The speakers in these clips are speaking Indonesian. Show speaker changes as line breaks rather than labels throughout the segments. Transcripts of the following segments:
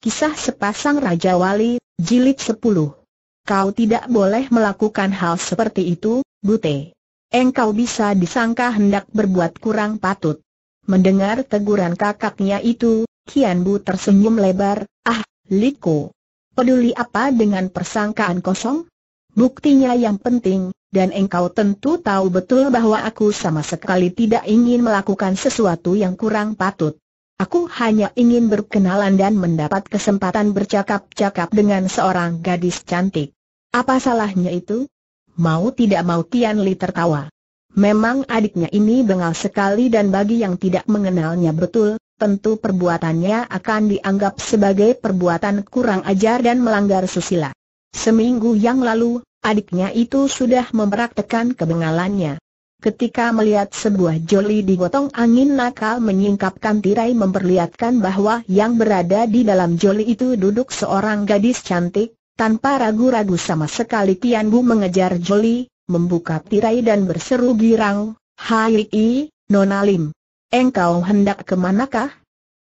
Kisah sepasang Raja Wali, Jilid 10. Kau tidak boleh melakukan hal seperti itu, Bute. Engkau bisa disangka hendak berbuat kurang patut. Mendengar teguran kakaknya itu, Kian Bu tersenyum lebar, ah, Liko. Peduli apa dengan persangkaan kosong? Buktinya yang penting, dan engkau tentu tahu betul bahwa aku sama sekali tidak ingin melakukan sesuatu yang kurang patut. Aku hanya ingin berkenalan dan mendapat kesempatan bercakap-cakap dengan seorang gadis cantik. Apa salahnya itu? Mau tidak mau Tian Li tertawa. Memang adiknya ini bengal sekali dan bagi yang tidak mengenalnya betul, tentu perbuatannya akan dianggap sebagai perbuatan kurang ajar dan melanggar susila. Seminggu yang lalu, adiknya itu sudah mempraktekan kebengalannya. Ketika melihat sebuah joli digotong angin nakal menyingkapkan tirai memperlihatkan bahwa yang berada di dalam joli itu duduk seorang gadis cantik, tanpa ragu-ragu sama sekali Tian Bu mengejar joli, membuka tirai dan berseru girang, Hai, Nona Lim, engkau hendak kemanakah?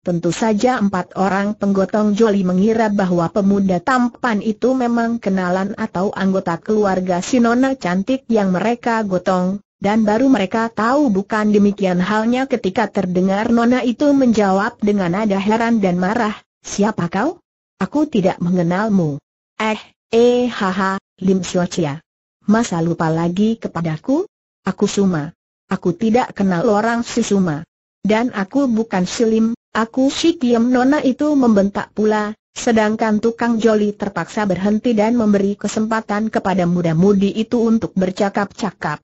Tentu saja empat orang penggotong joli mengira bahwa pemuda tampan itu memang kenalan atau anggota keluarga si Nona cantik yang mereka gotong, dan baru mereka tahu bukan demikian halnya ketika terdengar Nona itu menjawab dengan nada heran dan marah, siapa kau? Aku tidak mengenalmu. Eh, eh haha, Lim Xiaochia. Masa lupa lagi kepadaku? Aku Suma. Aku tidak kenal orang si Suma. Dan aku bukan si Lim, aku si Kiem Nona itu membentak pula, Sedangkan tukang joli terpaksa berhenti dan memberi kesempatan kepada muda-mudi itu untuk bercakap-cakap.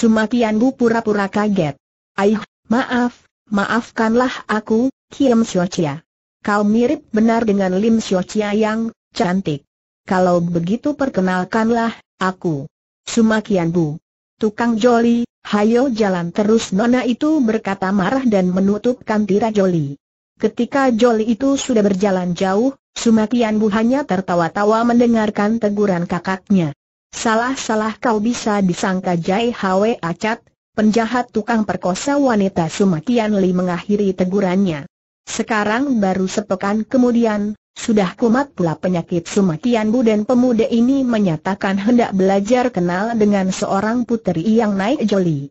Sumatian Bu pura-pura kaget. Aih, maaf, maafkanlah aku, Kim Siocia. Kau mirip benar dengan Lim Siocia yang cantik. Kalau begitu perkenalkanlah, aku. Sumakian Bu. Tukang joli, hayo jalan terus Nona itu berkata marah dan menutup kantira joli. Ketika joli itu sudah berjalan jauh, Sumakian Bu hanya tertawa-tawa mendengarkan teguran kakaknya. Salah-salah kau bisa disangka Jai Hwe Acat, penjahat tukang perkosa wanita Sumakian Li mengakhiri tegurannya. Sekarang baru sepekan kemudian, sudah kumat pula penyakit Sumakian Bu dan pemuda ini menyatakan hendak belajar kenal dengan seorang puteri yang naik joli.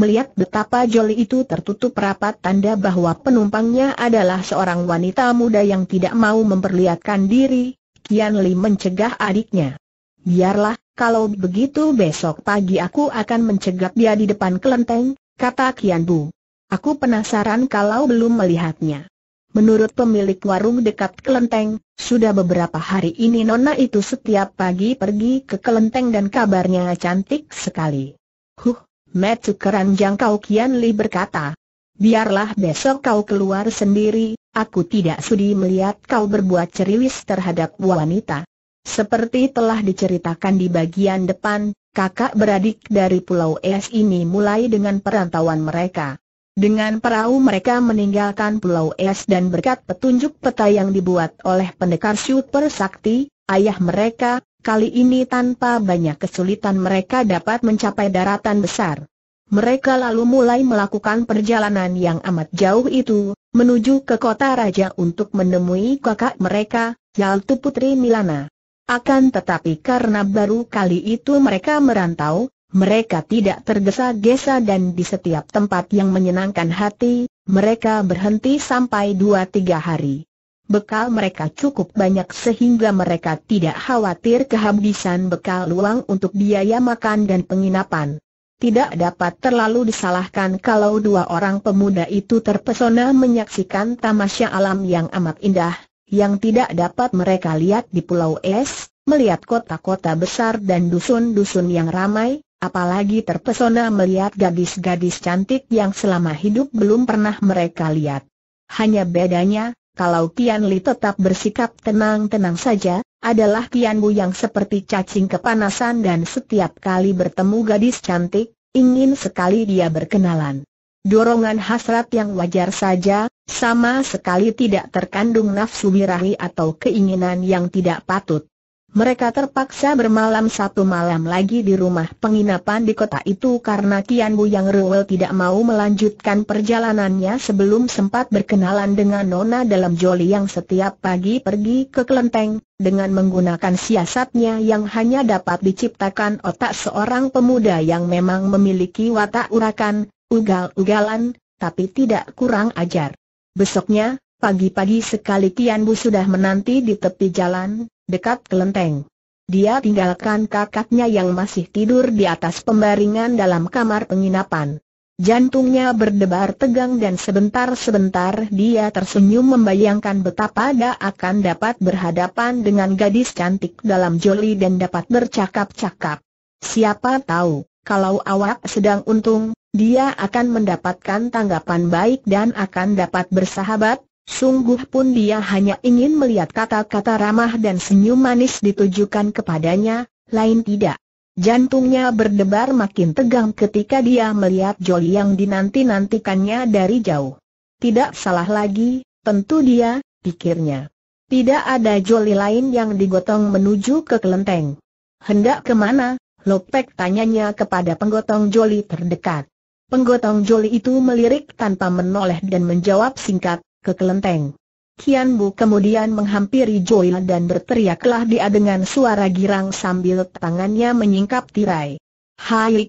Melihat betapa joli itu tertutup rapat tanda bahwa penumpangnya adalah seorang wanita muda yang tidak mau memperlihatkan diri, Kian Li mencegah adiknya. Biarlah, kalau begitu besok pagi aku akan mencegat dia di depan kelenteng, kata Kian Bu. Aku penasaran kalau belum melihatnya. Menurut pemilik warung dekat kelenteng, sudah beberapa hari ini Nona itu setiap pagi pergi ke kelenteng dan kabarnya cantik sekali. Huh, metu keranjang kau Kian Li berkata. Biarlah besok kau keluar sendiri, aku tidak sudi melihat kau berbuat ceriwis terhadap wanita. Seperti telah diceritakan di bagian depan, kakak beradik dari Pulau Es ini mulai dengan perantauan mereka. Dengan perahu mereka meninggalkan Pulau Es dan berkat petunjuk peta yang dibuat oleh pendekar Super Sakti, ayah mereka, kali ini tanpa banyak kesulitan mereka dapat mencapai daratan besar. Mereka lalu mulai melakukan perjalanan yang amat jauh itu, menuju ke kota raja untuk menemui kakak mereka, yaitu Putri Milana. Akan tetapi karena baru kali itu mereka merantau, mereka tidak tergesa-gesa dan di setiap tempat yang menyenangkan hati, mereka berhenti sampai dua tiga hari. Bekal mereka cukup banyak sehingga mereka tidak khawatir kehabisan bekal uang untuk biaya makan dan penginapan. Tidak dapat terlalu disalahkan kalau dua orang pemuda itu terpesona menyaksikan tamasya alam yang amat indah, yang tidak dapat mereka lihat di Pulau Es, melihat kota-kota besar dan dusun-dusun yang ramai, apalagi terpesona melihat gadis-gadis cantik yang selama hidup belum pernah mereka lihat. Hanya bedanya, kalau Kian Li tetap bersikap tenang-tenang saja, adalah Kian Bu yang seperti cacing kepanasan dan setiap kali bertemu gadis cantik, ingin sekali dia berkenalan. Dorongan hasrat yang wajar saja, sama sekali tidak terkandung nafsu birahi atau keinginan yang tidak patut. Mereka terpaksa bermalam satu malam lagi di rumah penginapan di kota itu karena Tian Bu Yang Ruel tidak mau melanjutkan perjalanannya sebelum sempat berkenalan dengan Nona dalam joli yang setiap pagi pergi ke kelenteng, dengan menggunakan siasatnya yang hanya dapat diciptakan otak seorang pemuda yang memang memiliki watak urakan, ugal-ugalan, tapi tidak kurang ajar. Besoknya, pagi-pagi sekali Kian Bu sudah menanti di tepi jalan, dekat kelenteng. Dia tinggalkan kakaknya yang masih tidur di atas pembaringan dalam kamar penginapan. Jantungnya berdebar tegang dan sebentar-sebentar dia tersenyum membayangkan betapa dia akan dapat berhadapan dengan gadis cantik dalam joli dan dapat bercakap-cakap. Siapa tahu, kalau awak sedang untung, dia akan mendapatkan tanggapan baik dan akan dapat bersahabat, sungguh pun dia hanya ingin melihat kata-kata ramah dan senyum manis ditujukan kepadanya, lain tidak. Jantungnya berdebar makin tegang ketika dia melihat Joli yang dinanti-nantikannya dari jauh. Tidak salah lagi, tentu dia, pikirnya. Tidak ada Joli lain yang digotong menuju ke kelenteng. Hendak kemana, Lopek tanyanya kepada penggotong joli terdekat. Penggotong joli itu melirik tanpa menoleh dan menjawab singkat, ke kelenteng. Kian Bu kemudian menghampiri Joil dan berteriaklah dia dengan suara girang sambil tangannya menyingkap tirai. Hai,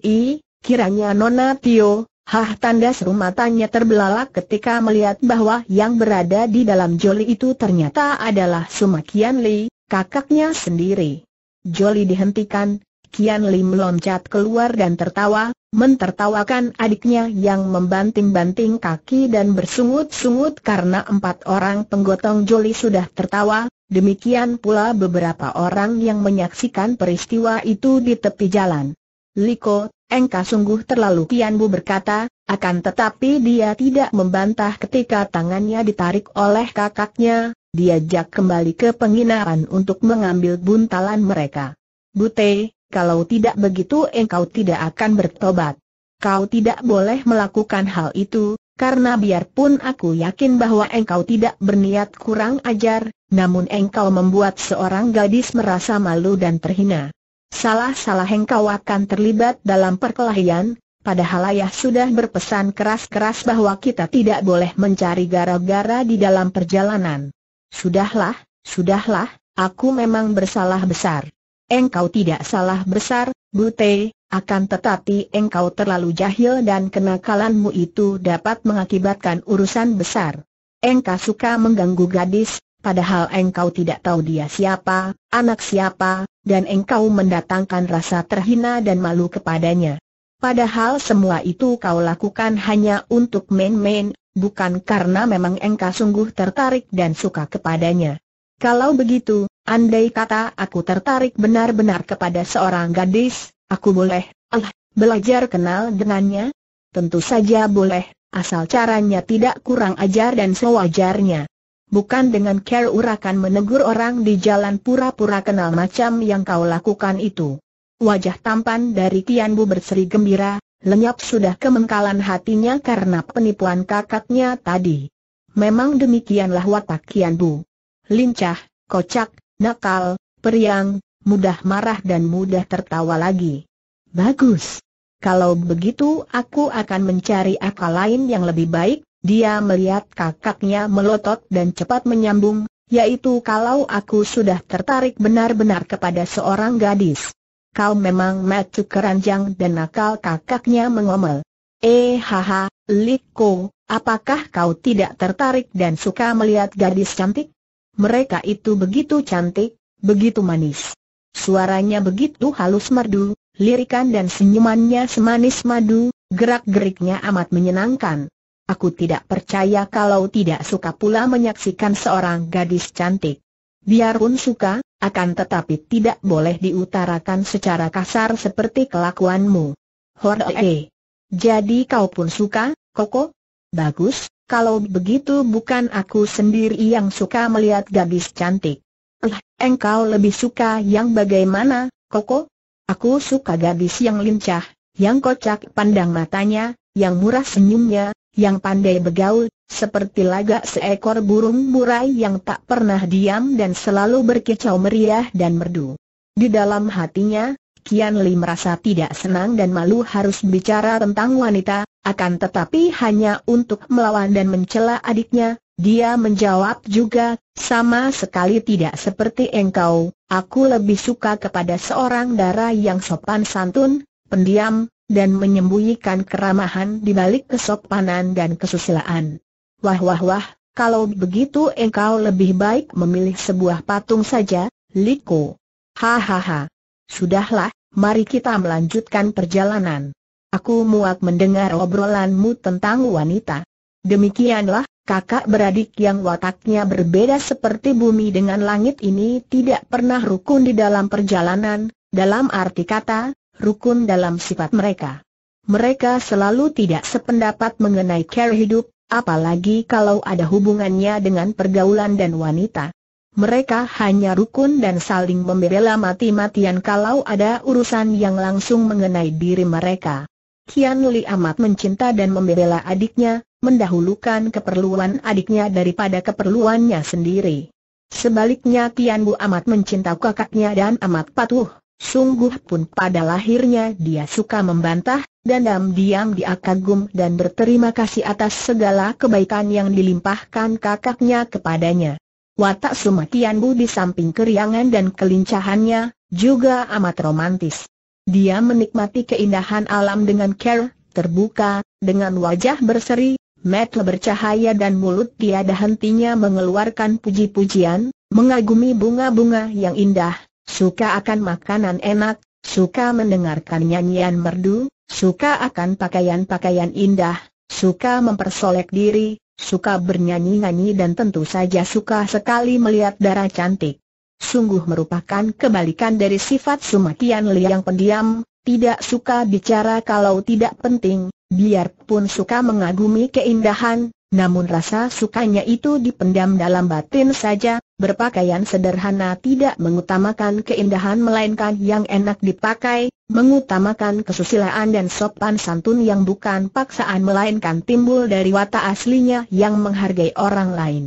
kiranya Nona Tio, hah tanda seru matanya terbelalak ketika melihat bahwa yang berada di dalam joli itu ternyata adalah Suma Kian Li, kakaknya sendiri. Joli dihentikan, Kian Lim loncat keluar dan tertawa, mentertawakan adiknya yang membanting-banting kaki dan bersungut-sungut karena empat orang penggotong joli sudah tertawa, demikian pula beberapa orang yang menyaksikan peristiwa itu di tepi jalan. Liko, engkau sungguh terlalu Kian Bu berkata, akan tetapi dia tidak membantah ketika tangannya ditarik oleh kakaknya, diajak kembali ke penginapan untuk mengambil buntalan mereka. Bute, kalau tidak begitu engkau tidak akan bertobat. Kau tidak boleh melakukan hal itu, karena biarpun aku yakin bahwa engkau tidak berniat kurang ajar, namun engkau membuat seorang gadis merasa malu dan terhina. Salah-salah engkau akan terlibat dalam perkelahian, padahal ayah sudah berpesan keras-keras bahwa kita tidak boleh mencari gara-gara di dalam perjalanan. Sudahlah, sudahlah, aku memang bersalah besar engkau tidak salah besar, Bute, akan tetapi engkau terlalu jahil dan kenakalanmu itu dapat mengakibatkan urusan besar. Engkau suka mengganggu gadis, padahal engkau tidak tahu dia siapa, anak siapa, dan engkau mendatangkan rasa terhina dan malu kepadanya. Padahal semua itu kau lakukan hanya untuk main-main, bukan karena memang engkau sungguh tertarik dan suka kepadanya. Kalau begitu, Andai kata aku tertarik benar-benar kepada seorang gadis, aku boleh, ah, belajar kenal dengannya? Tentu saja boleh, asal caranya tidak kurang ajar dan sewajarnya. Bukan dengan care urakan menegur orang di jalan pura-pura kenal macam yang kau lakukan itu. Wajah tampan dari Tian Bu berseri gembira, lenyap sudah kemengkalan hatinya karena penipuan kakaknya tadi. Memang demikianlah watak Kian Bu. Lincah, kocak, nakal, periang, mudah marah dan mudah tertawa lagi. Bagus. Kalau begitu aku akan mencari akal lain yang lebih baik, dia melihat kakaknya melotot dan cepat menyambung, yaitu kalau aku sudah tertarik benar-benar kepada seorang gadis. Kau memang macu keranjang dan nakal kakaknya mengomel. Eh haha, Liko, apakah kau tidak tertarik dan suka melihat gadis cantik? mereka itu begitu cantik, begitu manis. Suaranya begitu halus merdu, lirikan dan senyumannya semanis madu, gerak-geriknya amat menyenangkan. Aku tidak percaya kalau tidak suka pula menyaksikan seorang gadis cantik. Biarpun suka, akan tetapi tidak boleh diutarakan secara kasar seperti kelakuanmu. Hore. Jadi kau pun suka, Koko? Bagus, kalau begitu bukan aku sendiri yang suka melihat gadis cantik. Eh, engkau lebih suka yang bagaimana, Koko? Aku suka gadis yang lincah, yang kocak pandang matanya, yang murah senyumnya, yang pandai bergaul, seperti lagak seekor burung murai yang tak pernah diam dan selalu berkicau meriah dan merdu. Di dalam hatinya, Kian Li merasa tidak senang dan malu harus bicara tentang wanita, akan tetapi hanya untuk melawan dan mencela adiknya, dia menjawab juga, sama sekali tidak seperti engkau, aku lebih suka kepada seorang darah yang sopan santun, pendiam, dan menyembunyikan keramahan di balik kesopanan dan kesusilaan. Wah wah wah, kalau begitu engkau lebih baik memilih sebuah patung saja, Liko. Hahaha, Sudahlah, mari kita melanjutkan perjalanan. Aku muak mendengar obrolanmu tentang wanita. Demikianlah, kakak beradik yang wataknya berbeda seperti bumi dengan langit ini tidak pernah rukun di dalam perjalanan, dalam arti kata, rukun dalam sifat mereka. Mereka selalu tidak sependapat mengenai cara hidup, apalagi kalau ada hubungannya dengan pergaulan dan wanita. Mereka hanya rukun dan saling membela mati-matian kalau ada urusan yang langsung mengenai diri mereka. Kian Li amat mencinta dan membela adiknya, mendahulukan keperluan adiknya daripada keperluannya sendiri. Sebaliknya Kian Bu amat mencinta kakaknya dan amat patuh. Sungguh pun pada lahirnya dia suka membantah, dan diam-diam dia kagum dan berterima kasih atas segala kebaikan yang dilimpahkan kakaknya kepadanya. Watak Sumatian Bu di samping keriangan dan kelincahannya, juga amat romantis. Dia menikmati keindahan alam dengan care, terbuka, dengan wajah berseri, mata bercahaya dan mulut tiada hentinya mengeluarkan puji-pujian, mengagumi bunga-bunga yang indah, suka akan makanan enak, suka mendengarkan nyanyian merdu, suka akan pakaian-pakaian indah, suka mempersolek diri, Suka bernyanyi-nyanyi dan tentu saja suka sekali melihat darah cantik. Sungguh merupakan kebalikan dari sifat Sumakian Li yang pendiam, tidak suka bicara kalau tidak penting, biarpun suka mengagumi keindahan, namun rasa sukanya itu dipendam dalam batin saja, berpakaian sederhana tidak mengutamakan keindahan melainkan yang enak dipakai, mengutamakan kesusilaan dan sopan santun yang bukan paksaan melainkan timbul dari watak aslinya yang menghargai orang lain.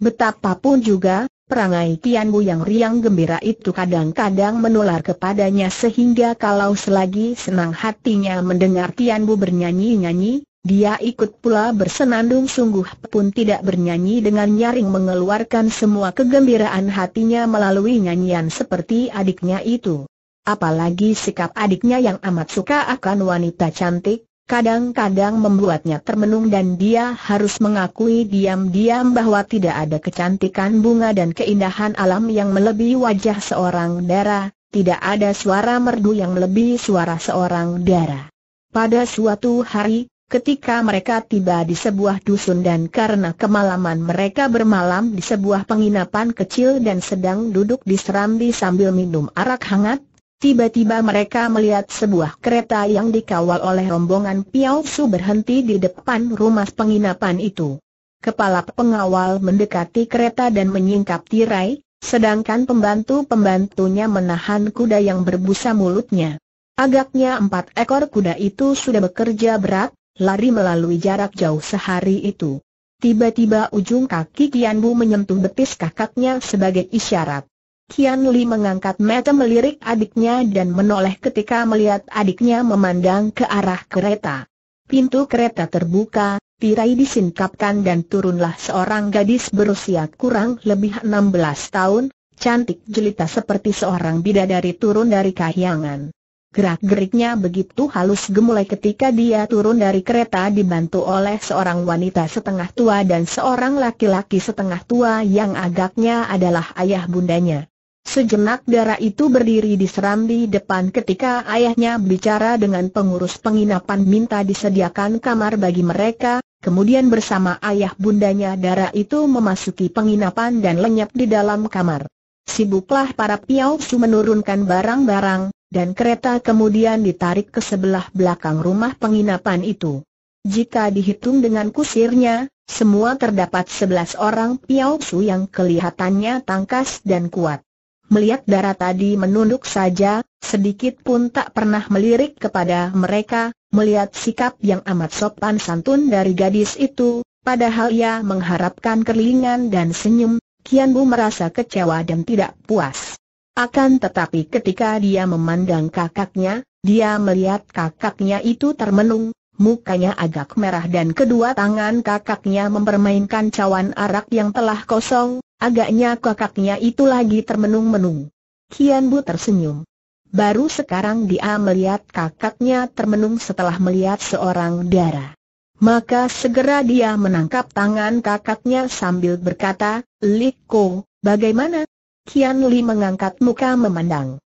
Betapapun juga, perangai Tianbu yang riang gembira itu kadang-kadang menular kepadanya sehingga kalau selagi senang hatinya mendengar Tianbu bernyanyi-nyanyi, dia ikut pula bersenandung sungguh pun tidak bernyanyi dengan nyaring mengeluarkan semua kegembiraan hatinya melalui nyanyian seperti adiknya itu apalagi sikap adiknya yang amat suka akan wanita cantik, kadang-kadang membuatnya termenung dan dia harus mengakui diam-diam bahwa tidak ada kecantikan bunga dan keindahan alam yang melebihi wajah seorang dara, tidak ada suara merdu yang melebihi suara seorang dara. Pada suatu hari, Ketika mereka tiba di sebuah dusun dan karena kemalaman mereka bermalam di sebuah penginapan kecil dan sedang duduk di serambi sambil minum arak hangat, Tiba-tiba mereka melihat sebuah kereta yang dikawal oleh rombongan Piao Su berhenti di depan rumah penginapan itu. Kepala pengawal mendekati kereta dan menyingkap tirai, sedangkan pembantu-pembantunya menahan kuda yang berbusa mulutnya. Agaknya empat ekor kuda itu sudah bekerja berat, lari melalui jarak jauh sehari itu. Tiba-tiba ujung kaki Bu menyentuh betis kakaknya sebagai isyarat. Kian Li mengangkat mata melirik adiknya dan menoleh ketika melihat adiknya memandang ke arah kereta. Pintu kereta terbuka, tirai disingkapkan dan turunlah seorang gadis berusia kurang lebih 16 tahun, cantik jelita seperti seorang bidadari turun dari kahyangan. Gerak-geriknya begitu halus gemulai ketika dia turun dari kereta dibantu oleh seorang wanita setengah tua dan seorang laki-laki setengah tua yang agaknya adalah ayah bundanya. Sejenak darah itu berdiri di serambi depan ketika ayahnya bicara dengan pengurus penginapan minta disediakan kamar bagi mereka, kemudian bersama ayah bundanya darah itu memasuki penginapan dan lenyap di dalam kamar. Sibuklah para piausu menurunkan barang-barang, dan kereta kemudian ditarik ke sebelah belakang rumah penginapan itu. Jika dihitung dengan kusirnya, semua terdapat 11 orang piausu yang kelihatannya tangkas dan kuat melihat darah tadi menunduk saja, sedikit pun tak pernah melirik kepada mereka, melihat sikap yang amat sopan santun dari gadis itu, padahal ia mengharapkan kerlingan dan senyum, Kian Bu merasa kecewa dan tidak puas. Akan tetapi ketika dia memandang kakaknya, dia melihat kakaknya itu termenung, mukanya agak merah dan kedua tangan kakaknya mempermainkan cawan arak yang telah kosong, agaknya kakaknya itu lagi termenung-menung. Kian Bu tersenyum. Baru sekarang dia melihat kakaknya termenung setelah melihat seorang dara. Maka segera dia menangkap tangan kakaknya sambil berkata, Liko, bagaimana? Kian Li mengangkat muka memandang.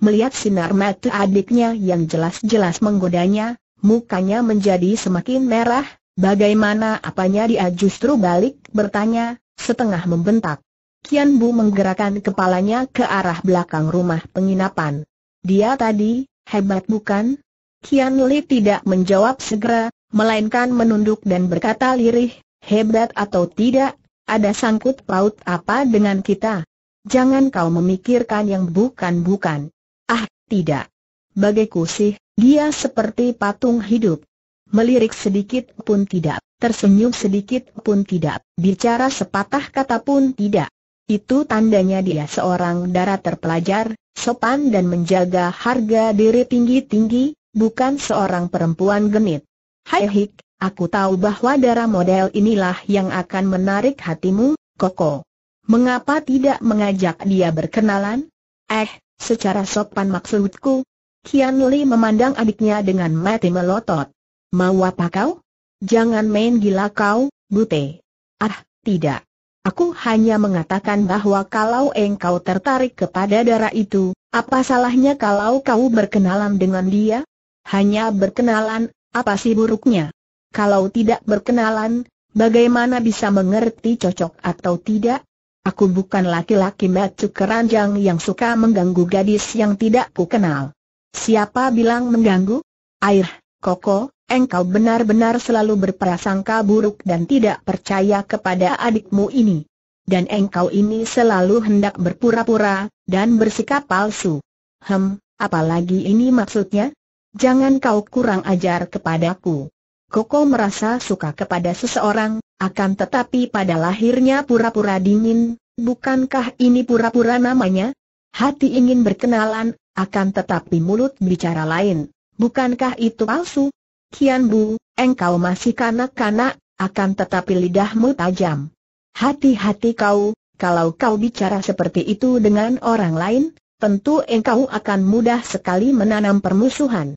Melihat sinar mata adiknya yang jelas-jelas menggodanya, Mukanya menjadi semakin merah, bagaimana apanya dia justru balik bertanya, setengah membentak. Kian Bu menggerakkan kepalanya ke arah belakang rumah penginapan. Dia tadi, hebat bukan? Kian Li tidak menjawab segera, melainkan menunduk dan berkata lirih, hebat atau tidak, ada sangkut paut apa dengan kita? Jangan kau memikirkan yang bukan-bukan. Ah, tidak. Bagai kusih, dia seperti patung hidup. Melirik sedikit pun tidak, tersenyum sedikit pun tidak, bicara sepatah kata pun tidak. Itu tandanya dia seorang darah terpelajar, sopan dan menjaga harga diri tinggi-tinggi, bukan seorang perempuan genit. Hai Hik, aku tahu bahwa darah model inilah yang akan menarik hatimu, Koko. Mengapa tidak mengajak dia berkenalan? Eh, secara sopan maksudku, Kian Li memandang adiknya dengan mati melotot. Mau apa kau? Jangan main gila kau, Bute. Ah, tidak. Aku hanya mengatakan bahwa kalau engkau tertarik kepada darah itu, apa salahnya kalau kau berkenalan dengan dia? Hanya berkenalan, apa sih buruknya? Kalau tidak berkenalan, bagaimana bisa mengerti cocok atau tidak? Aku bukan laki-laki macu keranjang yang suka mengganggu gadis yang tidak kukenal. Siapa bilang mengganggu? Air, Koko, engkau benar-benar selalu berprasangka buruk dan tidak percaya kepada adikmu ini. Dan engkau ini selalu hendak berpura-pura, dan bersikap palsu. Hem, apalagi ini maksudnya? Jangan kau kurang ajar kepadaku. Koko merasa suka kepada seseorang, akan tetapi pada lahirnya pura-pura dingin, bukankah ini pura-pura namanya? Hati ingin berkenalan, akan tetapi mulut bicara lain. Bukankah itu palsu? Kian Bu, engkau masih kanak-kanak, akan tetapi lidahmu tajam. Hati-hati kau, kalau kau bicara seperti itu dengan orang lain, tentu engkau akan mudah sekali menanam permusuhan.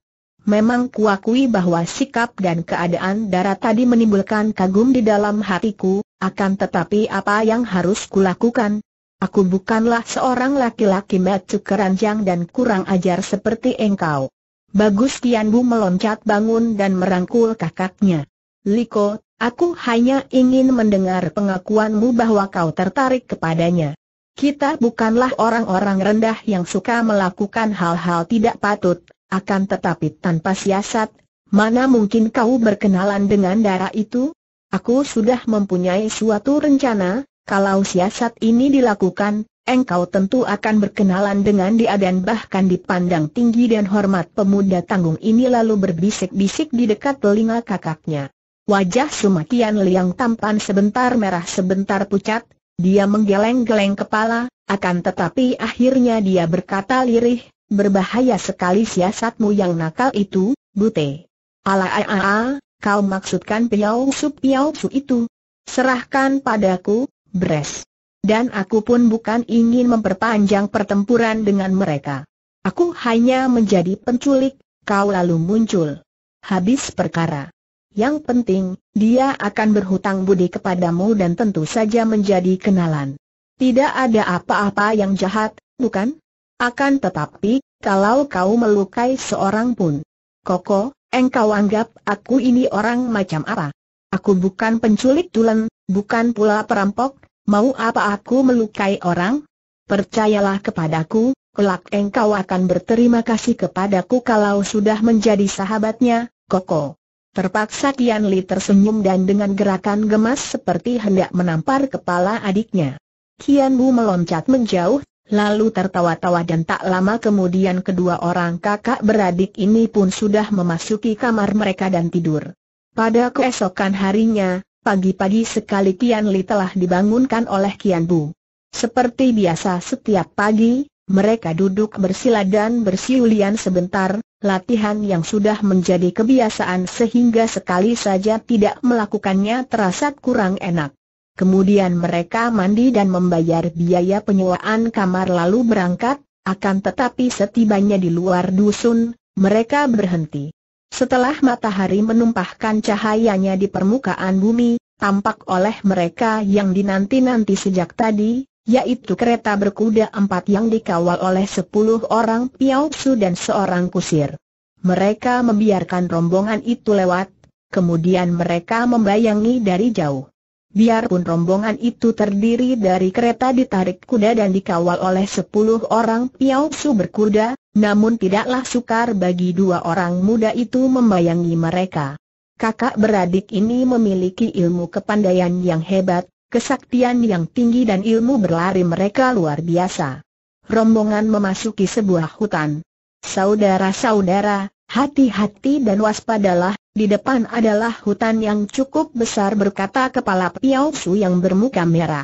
Memang kuakui bahwa sikap dan keadaan darah tadi menimbulkan kagum di dalam hatiku, akan tetapi apa yang harus kulakukan, Aku bukanlah seorang laki-laki macu keranjang dan kurang ajar seperti engkau. Bagus Tianbu meloncat bangun dan merangkul kakaknya. Liko, aku hanya ingin mendengar pengakuanmu bahwa kau tertarik kepadanya. Kita bukanlah orang-orang rendah yang suka melakukan hal-hal tidak patut, akan tetapi tanpa siasat, mana mungkin kau berkenalan dengan darah itu? Aku sudah mempunyai suatu rencana, kalau siasat ini dilakukan, engkau tentu akan berkenalan dengan dia dan bahkan dipandang tinggi dan hormat pemuda tanggung ini lalu berbisik-bisik di dekat telinga kakaknya. Wajah Sumakian Liang tampan sebentar merah sebentar pucat, dia menggeleng-geleng kepala, akan tetapi akhirnya dia berkata lirih, berbahaya sekali siasatmu yang nakal itu, Bute. Ala a, -a, kau maksudkan Piau Su Piau Su itu. Serahkan padaku, Bres. Dan aku pun bukan ingin memperpanjang pertempuran dengan mereka. Aku hanya menjadi penculik, kau lalu muncul. Habis perkara. Yang penting, dia akan berhutang budi kepadamu dan tentu saja menjadi kenalan. Tidak ada apa-apa yang jahat, bukan? Akan tetapi, kalau kau melukai seorang pun. Koko, engkau anggap aku ini orang macam apa? Aku bukan penculik tulen, bukan pula perampok, Mau apa aku melukai orang? Percayalah kepadaku, kelak engkau akan berterima kasih kepadaku kalau sudah menjadi sahabatnya, Koko. Terpaksa Tian Li tersenyum dan dengan gerakan gemas seperti hendak menampar kepala adiknya. Kian Bu meloncat menjauh, lalu tertawa-tawa dan tak lama kemudian kedua orang kakak beradik ini pun sudah memasuki kamar mereka dan tidur. Pada keesokan harinya, Pagi-pagi sekali Tian Li telah dibangunkan oleh Kian Bu. Seperti biasa setiap pagi, mereka duduk bersila dan bersiulian sebentar, latihan yang sudah menjadi kebiasaan sehingga sekali saja tidak melakukannya terasa kurang enak. Kemudian mereka mandi dan membayar biaya penyewaan kamar lalu berangkat, akan tetapi setibanya di luar dusun, mereka berhenti. Setelah matahari menumpahkan cahayanya di permukaan bumi, tampak oleh mereka yang dinanti-nanti sejak tadi, yaitu kereta berkuda empat yang dikawal oleh sepuluh orang piausu dan seorang kusir. Mereka membiarkan rombongan itu lewat, kemudian mereka membayangi dari jauh. Biarpun rombongan itu terdiri dari kereta ditarik kuda dan dikawal oleh sepuluh orang Su berkuda, namun tidaklah sukar bagi dua orang muda itu membayangi mereka. Kakak beradik ini memiliki ilmu kepandaian yang hebat, kesaktian yang tinggi dan ilmu berlari mereka luar biasa. Rombongan memasuki sebuah hutan. Saudara-saudara, hati-hati dan waspadalah, di depan adalah hutan yang cukup besar berkata kepala Piao Su yang bermuka merah.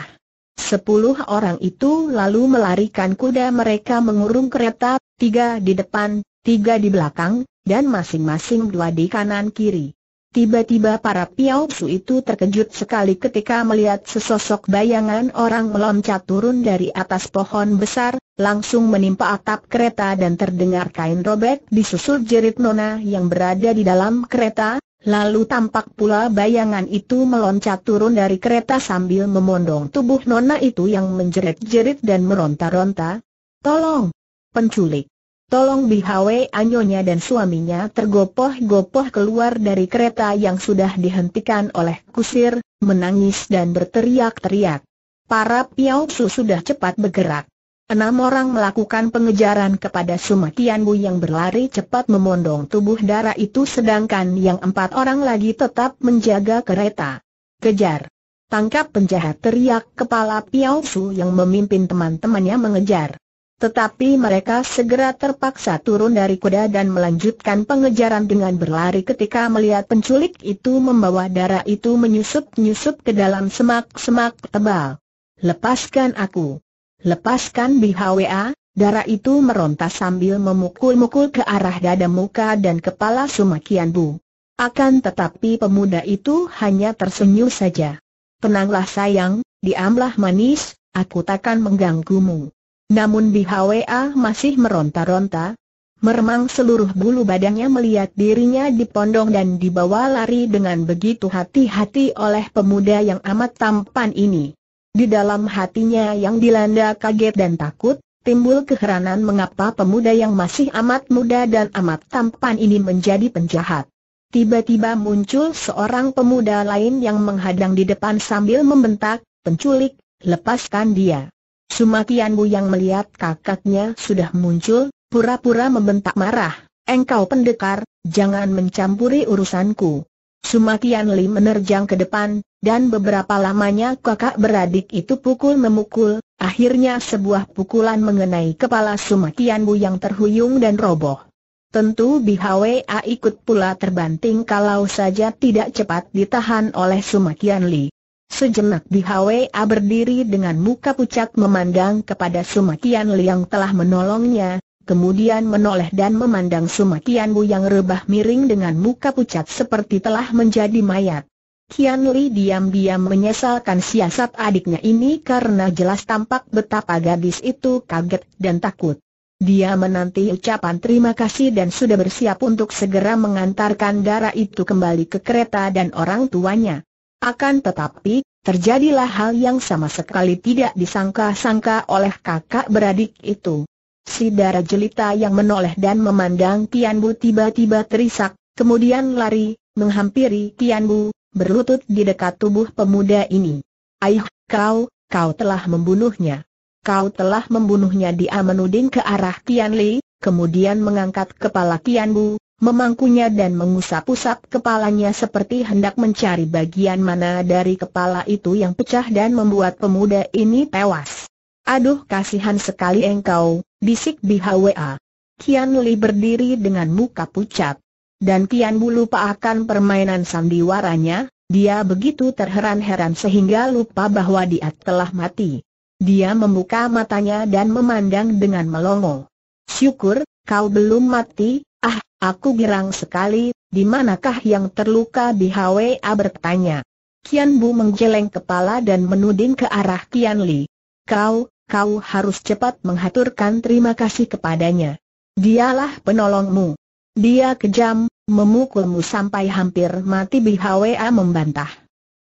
Sepuluh orang itu lalu melarikan kuda mereka mengurung kereta, tiga di depan, tiga di belakang, dan masing-masing dua di kanan kiri. Tiba-tiba para su itu terkejut sekali ketika melihat sesosok bayangan orang meloncat turun dari atas pohon besar, langsung menimpa atap kereta dan terdengar kain robek disusul jerit Nona yang berada di dalam kereta, lalu tampak pula bayangan itu meloncat turun dari kereta sambil memondong tubuh Nona itu yang menjerit-jerit dan meronta-ronta. Tolong! Penculik! Tolong Bihawe Anyonya dan suaminya tergopoh-gopoh keluar dari kereta yang sudah dihentikan oleh kusir, menangis dan berteriak-teriak. Para Piaosu sudah cepat bergerak. Enam orang melakukan pengejaran kepada Sumatianbu yang berlari cepat memondong tubuh darah itu sedangkan yang empat orang lagi tetap menjaga kereta. Kejar! Tangkap penjahat teriak kepala Piao yang memimpin teman-temannya mengejar. Tetapi mereka segera terpaksa turun dari kuda dan melanjutkan pengejaran dengan berlari ketika melihat penculik itu membawa darah itu menyusup-nyusup ke dalam semak-semak tebal. Lepaskan aku! Lepaskan BHWA! Darah itu meronta sambil memukul-mukul ke arah dada muka dan kepala Sumakian Bu. Akan tetapi pemuda itu hanya tersenyum saja. Tenanglah sayang, diamlah manis, aku takkan mengganggumu. Namun di HWA masih meronta-ronta, meremang seluruh bulu badannya melihat dirinya dipondong dan dibawa lari dengan begitu hati-hati oleh pemuda yang amat tampan ini. Di dalam hatinya yang dilanda kaget dan takut, timbul keheranan mengapa pemuda yang masih amat muda dan amat tampan ini menjadi penjahat. Tiba-tiba muncul seorang pemuda lain yang menghadang di depan sambil membentak, penculik, lepaskan dia. Cuma Bu yang melihat kakaknya sudah muncul, pura-pura membentak marah, engkau pendekar, jangan mencampuri urusanku. Sumakian Li menerjang ke depan, dan beberapa lamanya kakak beradik itu pukul memukul, akhirnya sebuah pukulan mengenai kepala Sumakian Bu yang terhuyung dan roboh. Tentu BHWA ikut pula terbanting kalau saja tidak cepat ditahan oleh Sumakian Li. Sejenak di HWA berdiri dengan muka pucat memandang kepada Sumatian Liang telah menolongnya, kemudian menoleh dan memandang Sumatian Bu yang rebah miring dengan muka pucat seperti telah menjadi mayat. Kian Li diam-diam menyesalkan siasat adiknya ini karena jelas tampak betapa gadis itu kaget dan takut. Dia menanti ucapan terima kasih dan sudah bersiap untuk segera mengantarkan darah itu kembali ke kereta dan orang tuanya. Akan tetapi, terjadilah hal yang sama sekali tidak disangka-sangka oleh kakak beradik itu. Si darah jelita yang menoleh dan memandang Tian Bu tiba-tiba terisak, kemudian lari, menghampiri Tian Bu, berlutut di dekat tubuh pemuda ini. Aih, kau, kau telah membunuhnya. Kau telah membunuhnya dia menuding ke arah Tian Li, kemudian mengangkat kepala Tian Bu, memangkunya dan mengusap-usap kepalanya seperti hendak mencari bagian mana dari kepala itu yang pecah dan membuat pemuda ini tewas. Aduh kasihan sekali engkau, bisik BHWA. Kian Li berdiri dengan muka pucat. Dan Kian Bulu lupa akan permainan sandiwaranya, dia begitu terheran-heran sehingga lupa bahwa dia telah mati. Dia membuka matanya dan memandang dengan melongo. Syukur, kau belum mati, Aku girang sekali, di manakah yang terluka di HWA bertanya. Kian Bu menggeleng kepala dan menuding ke arah Kian Li. Kau, kau harus cepat menghaturkan terima kasih kepadanya. Dialah penolongmu. Dia kejam, memukulmu sampai hampir mati di HWA membantah.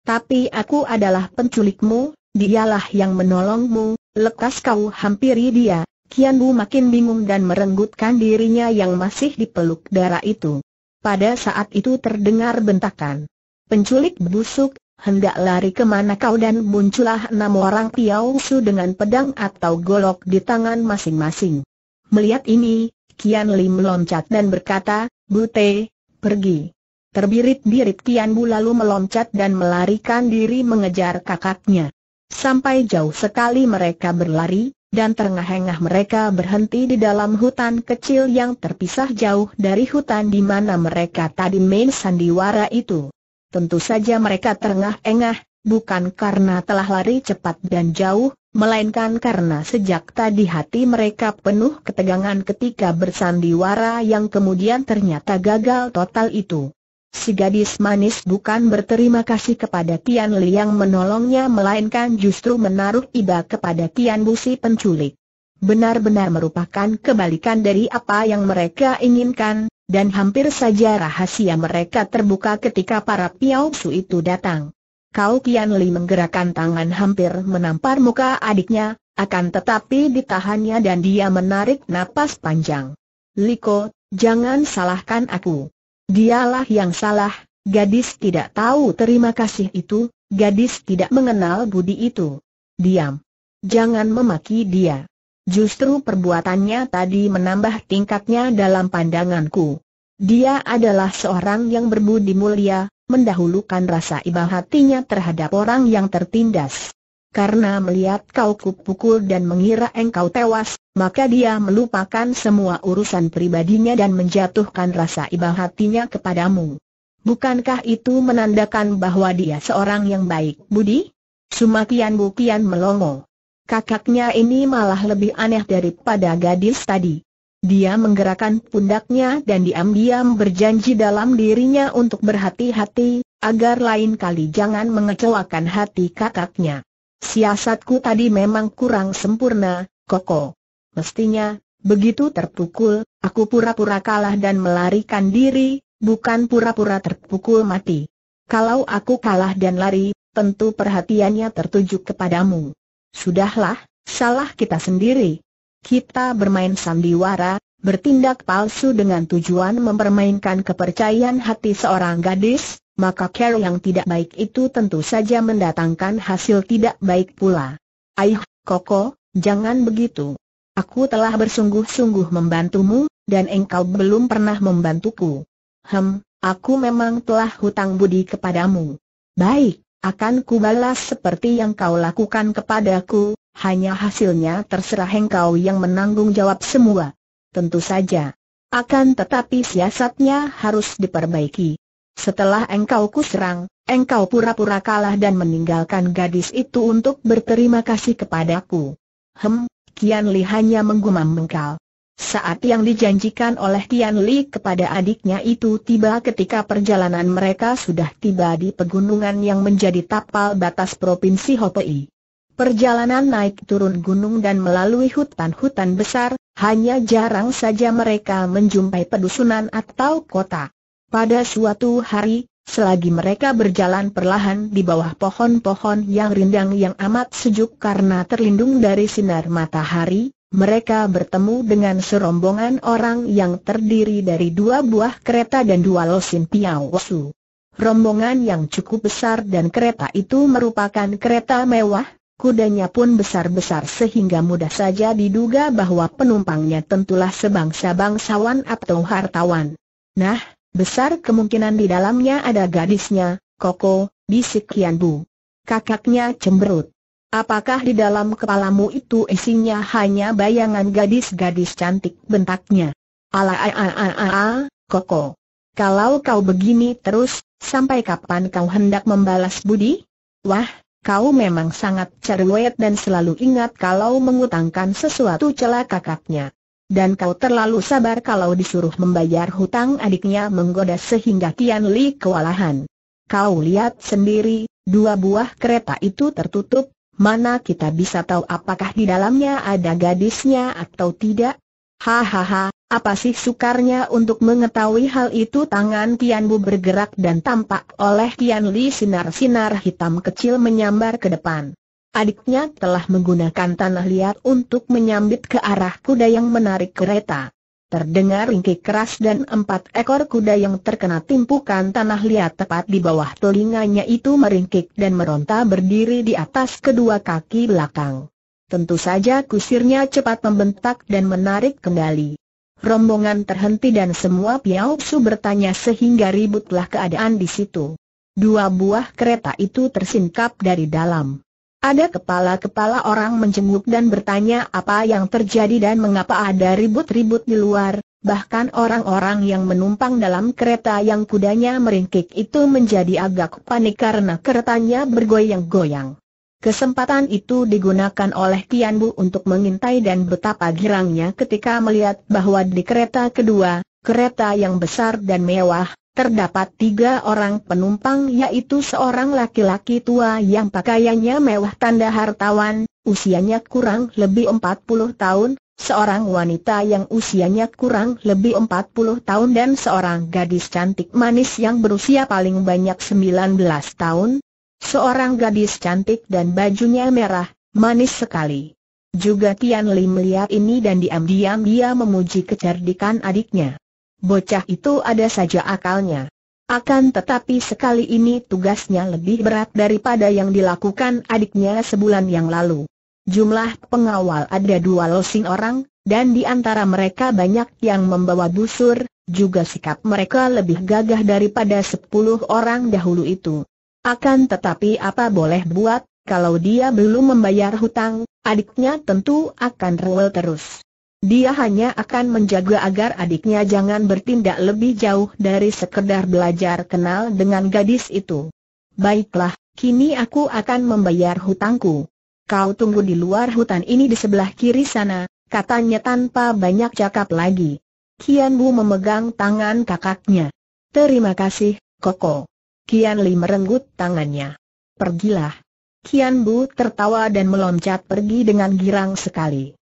Tapi aku adalah penculikmu, dialah yang menolongmu, lekas kau hampiri dia, Kian Bu makin bingung dan merenggutkan dirinya yang masih dipeluk darah itu. Pada saat itu terdengar bentakan. Penculik busuk, hendak lari kemana kau dan muncullah enam orang Piausu dengan pedang atau golok di tangan masing-masing. Melihat ini, Kian Lim meloncat dan berkata, Bute, pergi. Terbirit-birit Kian Bu lalu meloncat dan melarikan diri mengejar kakaknya. Sampai jauh sekali mereka berlari, dan terengah-engah mereka berhenti di dalam hutan kecil yang terpisah jauh dari hutan di mana mereka tadi main sandiwara itu. Tentu saja mereka terengah-engah, bukan karena telah lari cepat dan jauh, melainkan karena sejak tadi hati mereka penuh ketegangan ketika bersandiwara yang kemudian ternyata gagal total itu. Si gadis manis bukan berterima kasih kepada Tian Li yang menolongnya melainkan justru menaruh iba kepada Tian Bu penculik. Benar-benar merupakan kebalikan dari apa yang mereka inginkan, dan hampir saja rahasia mereka terbuka ketika para Piao Su itu datang. Kau Tian Li menggerakkan tangan hampir menampar muka adiknya, akan tetapi ditahannya dan dia menarik napas panjang. Liko, jangan salahkan aku. Dialah yang salah, gadis tidak tahu terima kasih itu, gadis tidak mengenal budi itu. Diam. Jangan memaki dia. Justru perbuatannya tadi menambah tingkatnya dalam pandanganku. Dia adalah seorang yang berbudi mulia, mendahulukan rasa iba hatinya terhadap orang yang tertindas karena melihat kau kupukul dan mengira engkau tewas, maka dia melupakan semua urusan pribadinya dan menjatuhkan rasa iba hatinya kepadamu. Bukankah itu menandakan bahwa dia seorang yang baik budi? Sumakian Bukian melongo. Kakaknya ini malah lebih aneh daripada gadis tadi. Dia menggerakkan pundaknya dan diam-diam berjanji dalam dirinya untuk berhati-hati, agar lain kali jangan mengecewakan hati kakaknya. Siasatku tadi memang kurang sempurna, Koko. Mestinya, begitu terpukul, aku pura-pura kalah dan melarikan diri, bukan pura-pura terpukul mati. Kalau aku kalah dan lari, tentu perhatiannya tertuju kepadamu. Sudahlah, salah kita sendiri. Kita bermain sandiwara, bertindak palsu dengan tujuan mempermainkan kepercayaan hati seorang gadis, maka care yang tidak baik itu tentu saja mendatangkan hasil tidak baik pula. Aih, Koko, jangan begitu. Aku telah bersungguh-sungguh membantumu, dan engkau belum pernah membantuku. Hem, aku memang telah hutang budi kepadamu. Baik, akan kubalas seperti yang kau lakukan kepadaku, hanya hasilnya terserah engkau yang menanggung jawab semua. Tentu saja. Akan tetapi siasatnya harus diperbaiki. Setelah engkau kuserang, engkau pura-pura kalah dan meninggalkan gadis itu untuk berterima kasih kepadaku. Hem, Kian Li hanya menggumam bengkal. Saat yang dijanjikan oleh Tian Li kepada adiknya itu tiba ketika perjalanan mereka sudah tiba di pegunungan yang menjadi tapal batas Provinsi Hopei. Perjalanan naik turun gunung dan melalui hutan-hutan besar, hanya jarang saja mereka menjumpai pedusunan atau kota. Pada suatu hari, selagi mereka berjalan perlahan di bawah pohon-pohon yang rindang yang amat sejuk karena terlindung dari sinar matahari, mereka bertemu dengan serombongan orang yang terdiri dari dua buah kereta dan dua losin piawasu. Rombongan yang cukup besar dan kereta itu merupakan kereta mewah, kudanya pun besar-besar sehingga mudah saja diduga bahwa penumpangnya tentulah sebangsa bangsawan atau hartawan. Nah, Besar kemungkinan di dalamnya ada gadisnya, Koko, bisik Kian Bu. Kakaknya cemberut. Apakah di dalam kepalamu itu isinya hanya bayangan gadis-gadis cantik bentaknya? Ala a a a a a, Koko. Kalau kau begini terus, sampai kapan kau hendak membalas budi? Wah, kau memang sangat cerewet dan selalu ingat kalau mengutangkan sesuatu celah kakaknya. Dan kau terlalu sabar kalau disuruh membayar hutang adiknya menggoda sehingga Tian Li kewalahan. Kau lihat sendiri, dua buah kereta itu tertutup, mana kita bisa tahu apakah di dalamnya ada gadisnya atau tidak? Hahaha, apa sih sukarnya untuk mengetahui hal itu tangan Tian Bu bergerak dan tampak oleh Tian Li sinar-sinar hitam kecil menyambar ke depan. Adiknya telah menggunakan tanah liat untuk menyambit ke arah kuda yang menarik kereta. Terdengar ringkik keras dan empat ekor kuda yang terkena timpukan tanah liat tepat di bawah telinganya itu meringkik dan meronta berdiri di atas kedua kaki belakang. Tentu saja kusirnya cepat membentak dan menarik kendali. Rombongan terhenti dan semua su bertanya sehingga ributlah keadaan di situ. Dua buah kereta itu tersingkap dari dalam. Ada kepala-kepala orang menjenguk dan bertanya apa yang terjadi dan mengapa ada ribut-ribut di luar, bahkan orang-orang yang menumpang dalam kereta yang kudanya meringkik itu menjadi agak panik karena keretanya bergoyang-goyang. Kesempatan itu digunakan oleh Tian Bu untuk mengintai dan betapa girangnya ketika melihat bahwa di kereta kedua, kereta yang besar dan mewah, terdapat tiga orang penumpang yaitu seorang laki-laki tua yang pakaiannya mewah tanda hartawan, usianya kurang lebih 40 tahun, seorang wanita yang usianya kurang lebih 40 tahun dan seorang gadis cantik manis yang berusia paling banyak 19 tahun. Seorang gadis cantik dan bajunya merah, manis sekali. Juga Tian Li melihat ini dan diam-diam dia memuji kecerdikan adiknya. Bocah itu ada saja akalnya. Akan tetapi sekali ini tugasnya lebih berat daripada yang dilakukan adiknya sebulan yang lalu. Jumlah pengawal ada dua losing orang, dan di antara mereka banyak yang membawa busur, juga sikap mereka lebih gagah daripada sepuluh orang dahulu itu. Akan tetapi apa boleh buat, kalau dia belum membayar hutang, adiknya tentu akan rewel terus. Dia hanya akan menjaga agar adiknya jangan bertindak lebih jauh dari sekedar belajar kenal dengan gadis itu. Baiklah, kini aku akan membayar hutangku. Kau tunggu di luar hutan ini di sebelah kiri sana, katanya tanpa banyak cakap lagi. Kian Bu memegang tangan kakaknya. Terima kasih, Koko. Kian Li merenggut tangannya. Pergilah. Kian Bu tertawa dan meloncat pergi dengan girang sekali.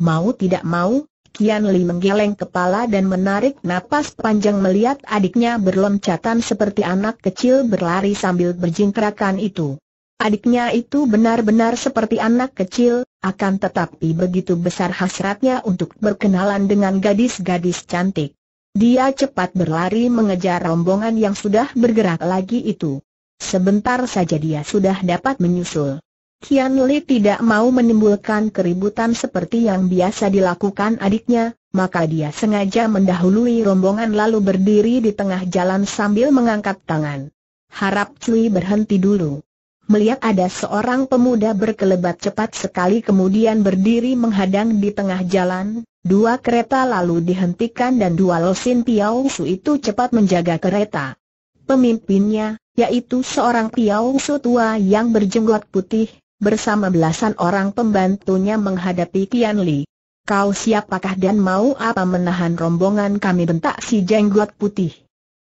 Mau tidak mau, Kian Li menggeleng kepala dan menarik napas panjang melihat adiknya berloncatan seperti anak kecil berlari sambil berjingkrakan itu. Adiknya itu benar-benar seperti anak kecil, akan tetapi begitu besar hasratnya untuk berkenalan dengan gadis-gadis cantik. Dia cepat berlari mengejar rombongan yang sudah bergerak lagi itu. Sebentar saja dia sudah dapat menyusul. Kian Li tidak mau menimbulkan keributan seperti yang biasa dilakukan adiknya, maka dia sengaja mendahului rombongan lalu berdiri di tengah jalan sambil mengangkat tangan. Harap Cui berhenti dulu. Melihat ada seorang pemuda berkelebat cepat sekali kemudian berdiri menghadang di tengah jalan, dua kereta lalu dihentikan dan dua losin Piao Su itu cepat menjaga kereta. Pemimpinnya, yaitu seorang Piao Su tua yang berjenggot putih, bersama belasan orang pembantunya menghadapi Tian Li. Kau siapakah dan mau apa menahan rombongan kami bentak si jenggot putih.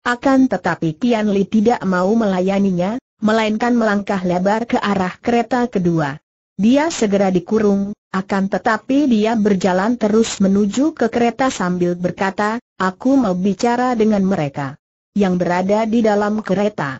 Akan tetapi Tian Li tidak mau melayaninya, melainkan melangkah lebar ke arah kereta kedua. Dia segera dikurung, akan tetapi dia berjalan terus menuju ke kereta sambil berkata, aku mau bicara dengan mereka yang berada di dalam kereta.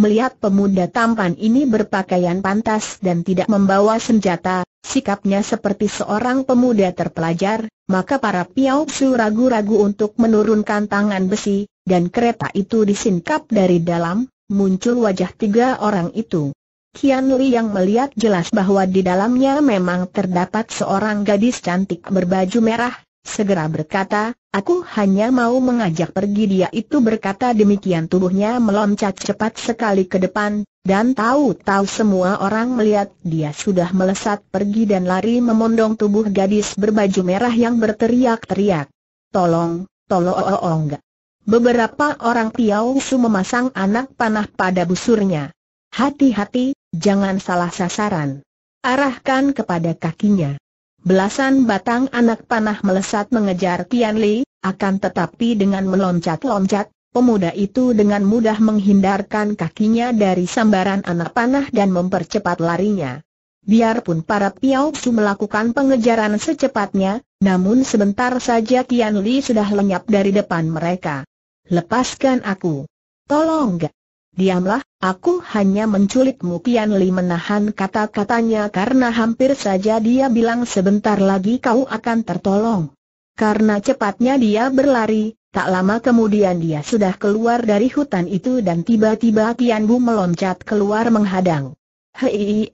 Melihat pemuda tampan ini berpakaian pantas dan tidak membawa senjata, sikapnya seperti seorang pemuda terpelajar, maka para piau su ragu-ragu untuk menurunkan tangan besi, dan kereta itu disingkap dari dalam, muncul wajah tiga orang itu. Kian Li yang melihat jelas bahwa di dalamnya memang terdapat seorang gadis cantik berbaju merah, segera berkata, Aku hanya mau mengajak pergi dia itu berkata demikian tubuhnya meloncat cepat sekali ke depan, dan tahu-tahu semua orang melihat dia sudah melesat pergi dan lari memondong tubuh gadis berbaju merah yang berteriak-teriak. Tolong, tolong enggak. Beberapa orang pria Su memasang anak panah pada busurnya. Hati-hati, jangan salah sasaran. Arahkan kepada kakinya. Belasan batang anak panah melesat mengejar Tian Li, akan tetapi dengan meloncat-loncat, pemuda itu dengan mudah menghindarkan kakinya dari sambaran anak panah dan mempercepat larinya. Biarpun para Piao Su melakukan pengejaran secepatnya, namun sebentar saja Tian Li sudah lenyap dari depan mereka. Lepaskan aku. Tolong gak. Diamlah, aku hanya menculikmu. Pian Li menahan kata-katanya karena hampir saja dia bilang sebentar lagi kau akan tertolong. Karena cepatnya dia berlari, tak lama kemudian dia sudah keluar dari hutan itu dan tiba-tiba Pian Bu meloncat keluar menghadang. Hei,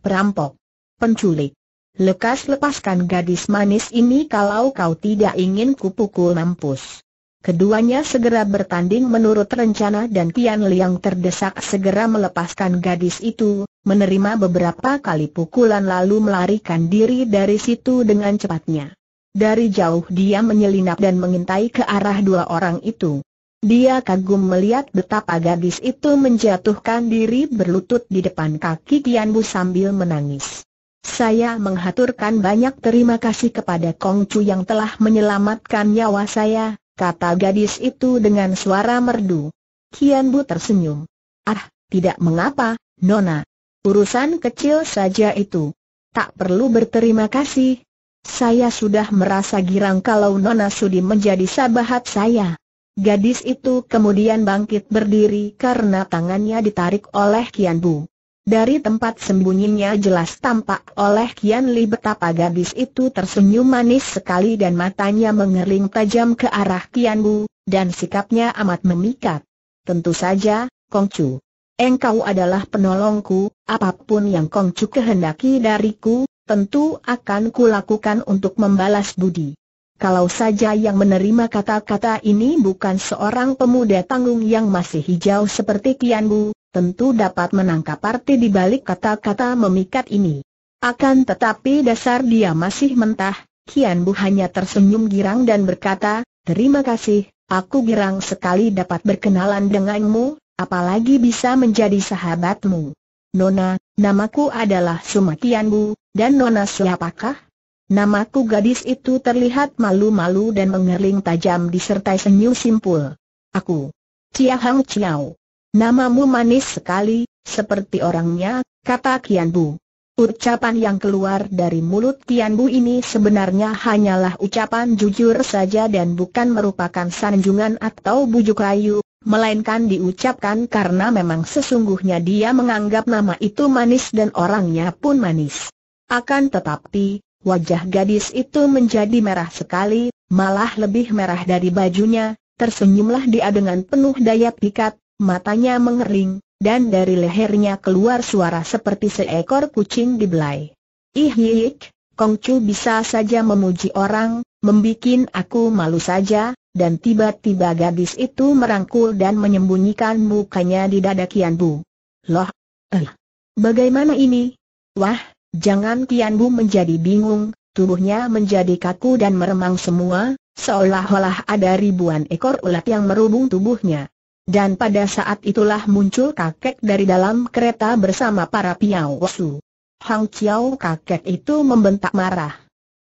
perampok. Penculik. Lekas lepaskan gadis manis ini kalau kau tidak ingin kupukul mampus. Keduanya segera bertanding menurut rencana dan Tian Liang terdesak segera melepaskan gadis itu, menerima beberapa kali pukulan lalu melarikan diri dari situ dengan cepatnya. Dari jauh dia menyelinap dan mengintai ke arah dua orang itu. Dia kagum melihat betapa gadis itu menjatuhkan diri berlutut di depan kaki Tian Bu sambil menangis. Saya menghaturkan banyak terima kasih kepada Kong Chu yang telah menyelamatkan nyawa saya, kata gadis itu dengan suara merdu. Kian Bu tersenyum. Ah, tidak mengapa, Nona. Urusan kecil saja itu. Tak perlu berterima kasih. Saya sudah merasa girang kalau Nona Sudi menjadi sahabat saya. Gadis itu kemudian bangkit berdiri karena tangannya ditarik oleh Kian Bu. Dari tempat sembunyinya jelas tampak oleh Kian Li betapa gadis itu tersenyum manis sekali dan matanya mengering tajam ke arah Kian Bu, dan sikapnya amat memikat. Tentu saja, Kong Chu. Engkau adalah penolongku, apapun yang Kong Chu kehendaki dariku, tentu akan kulakukan untuk membalas budi. Kalau saja yang menerima kata-kata ini bukan seorang pemuda tanggung yang masih hijau seperti Kian Bu, tentu dapat menangkap arti di balik kata-kata memikat ini. Akan tetapi dasar dia masih mentah, Kian Bu hanya tersenyum girang dan berkata, Terima kasih, aku girang sekali dapat berkenalan denganmu, apalagi bisa menjadi sahabatmu. Nona, namaku adalah Suma Kian Bu, dan Nona siapakah? Namaku gadis itu terlihat malu-malu dan mengerling tajam disertai senyum simpul. Aku. Cia Hang Chiao. Namamu manis sekali, seperti orangnya, kata Kian Bu. Ucapan yang keluar dari mulut Kian Bu ini sebenarnya hanyalah ucapan jujur saja dan bukan merupakan sanjungan atau bujuk rayu, melainkan diucapkan karena memang sesungguhnya dia menganggap nama itu manis dan orangnya pun manis. Akan tetapi, Wajah gadis itu menjadi merah sekali, malah lebih merah dari bajunya, tersenyumlah dia dengan penuh daya pikat, matanya mengering, dan dari lehernya keluar suara seperti seekor kucing dibelai. Ihyik, Kongcu bisa saja memuji orang, membuat aku malu saja, dan tiba-tiba gadis itu merangkul dan menyembunyikan mukanya di dada Kian Bu. Loh, eh, bagaimana ini? Wah, Jangan Bu menjadi bingung, tubuhnya menjadi kaku dan meremang semua, seolah-olah ada ribuan ekor ulat yang merubung tubuhnya. Dan pada saat itulah muncul kakek dari dalam kereta bersama para piau wasu. Hang Chiao kakek itu membentak marah.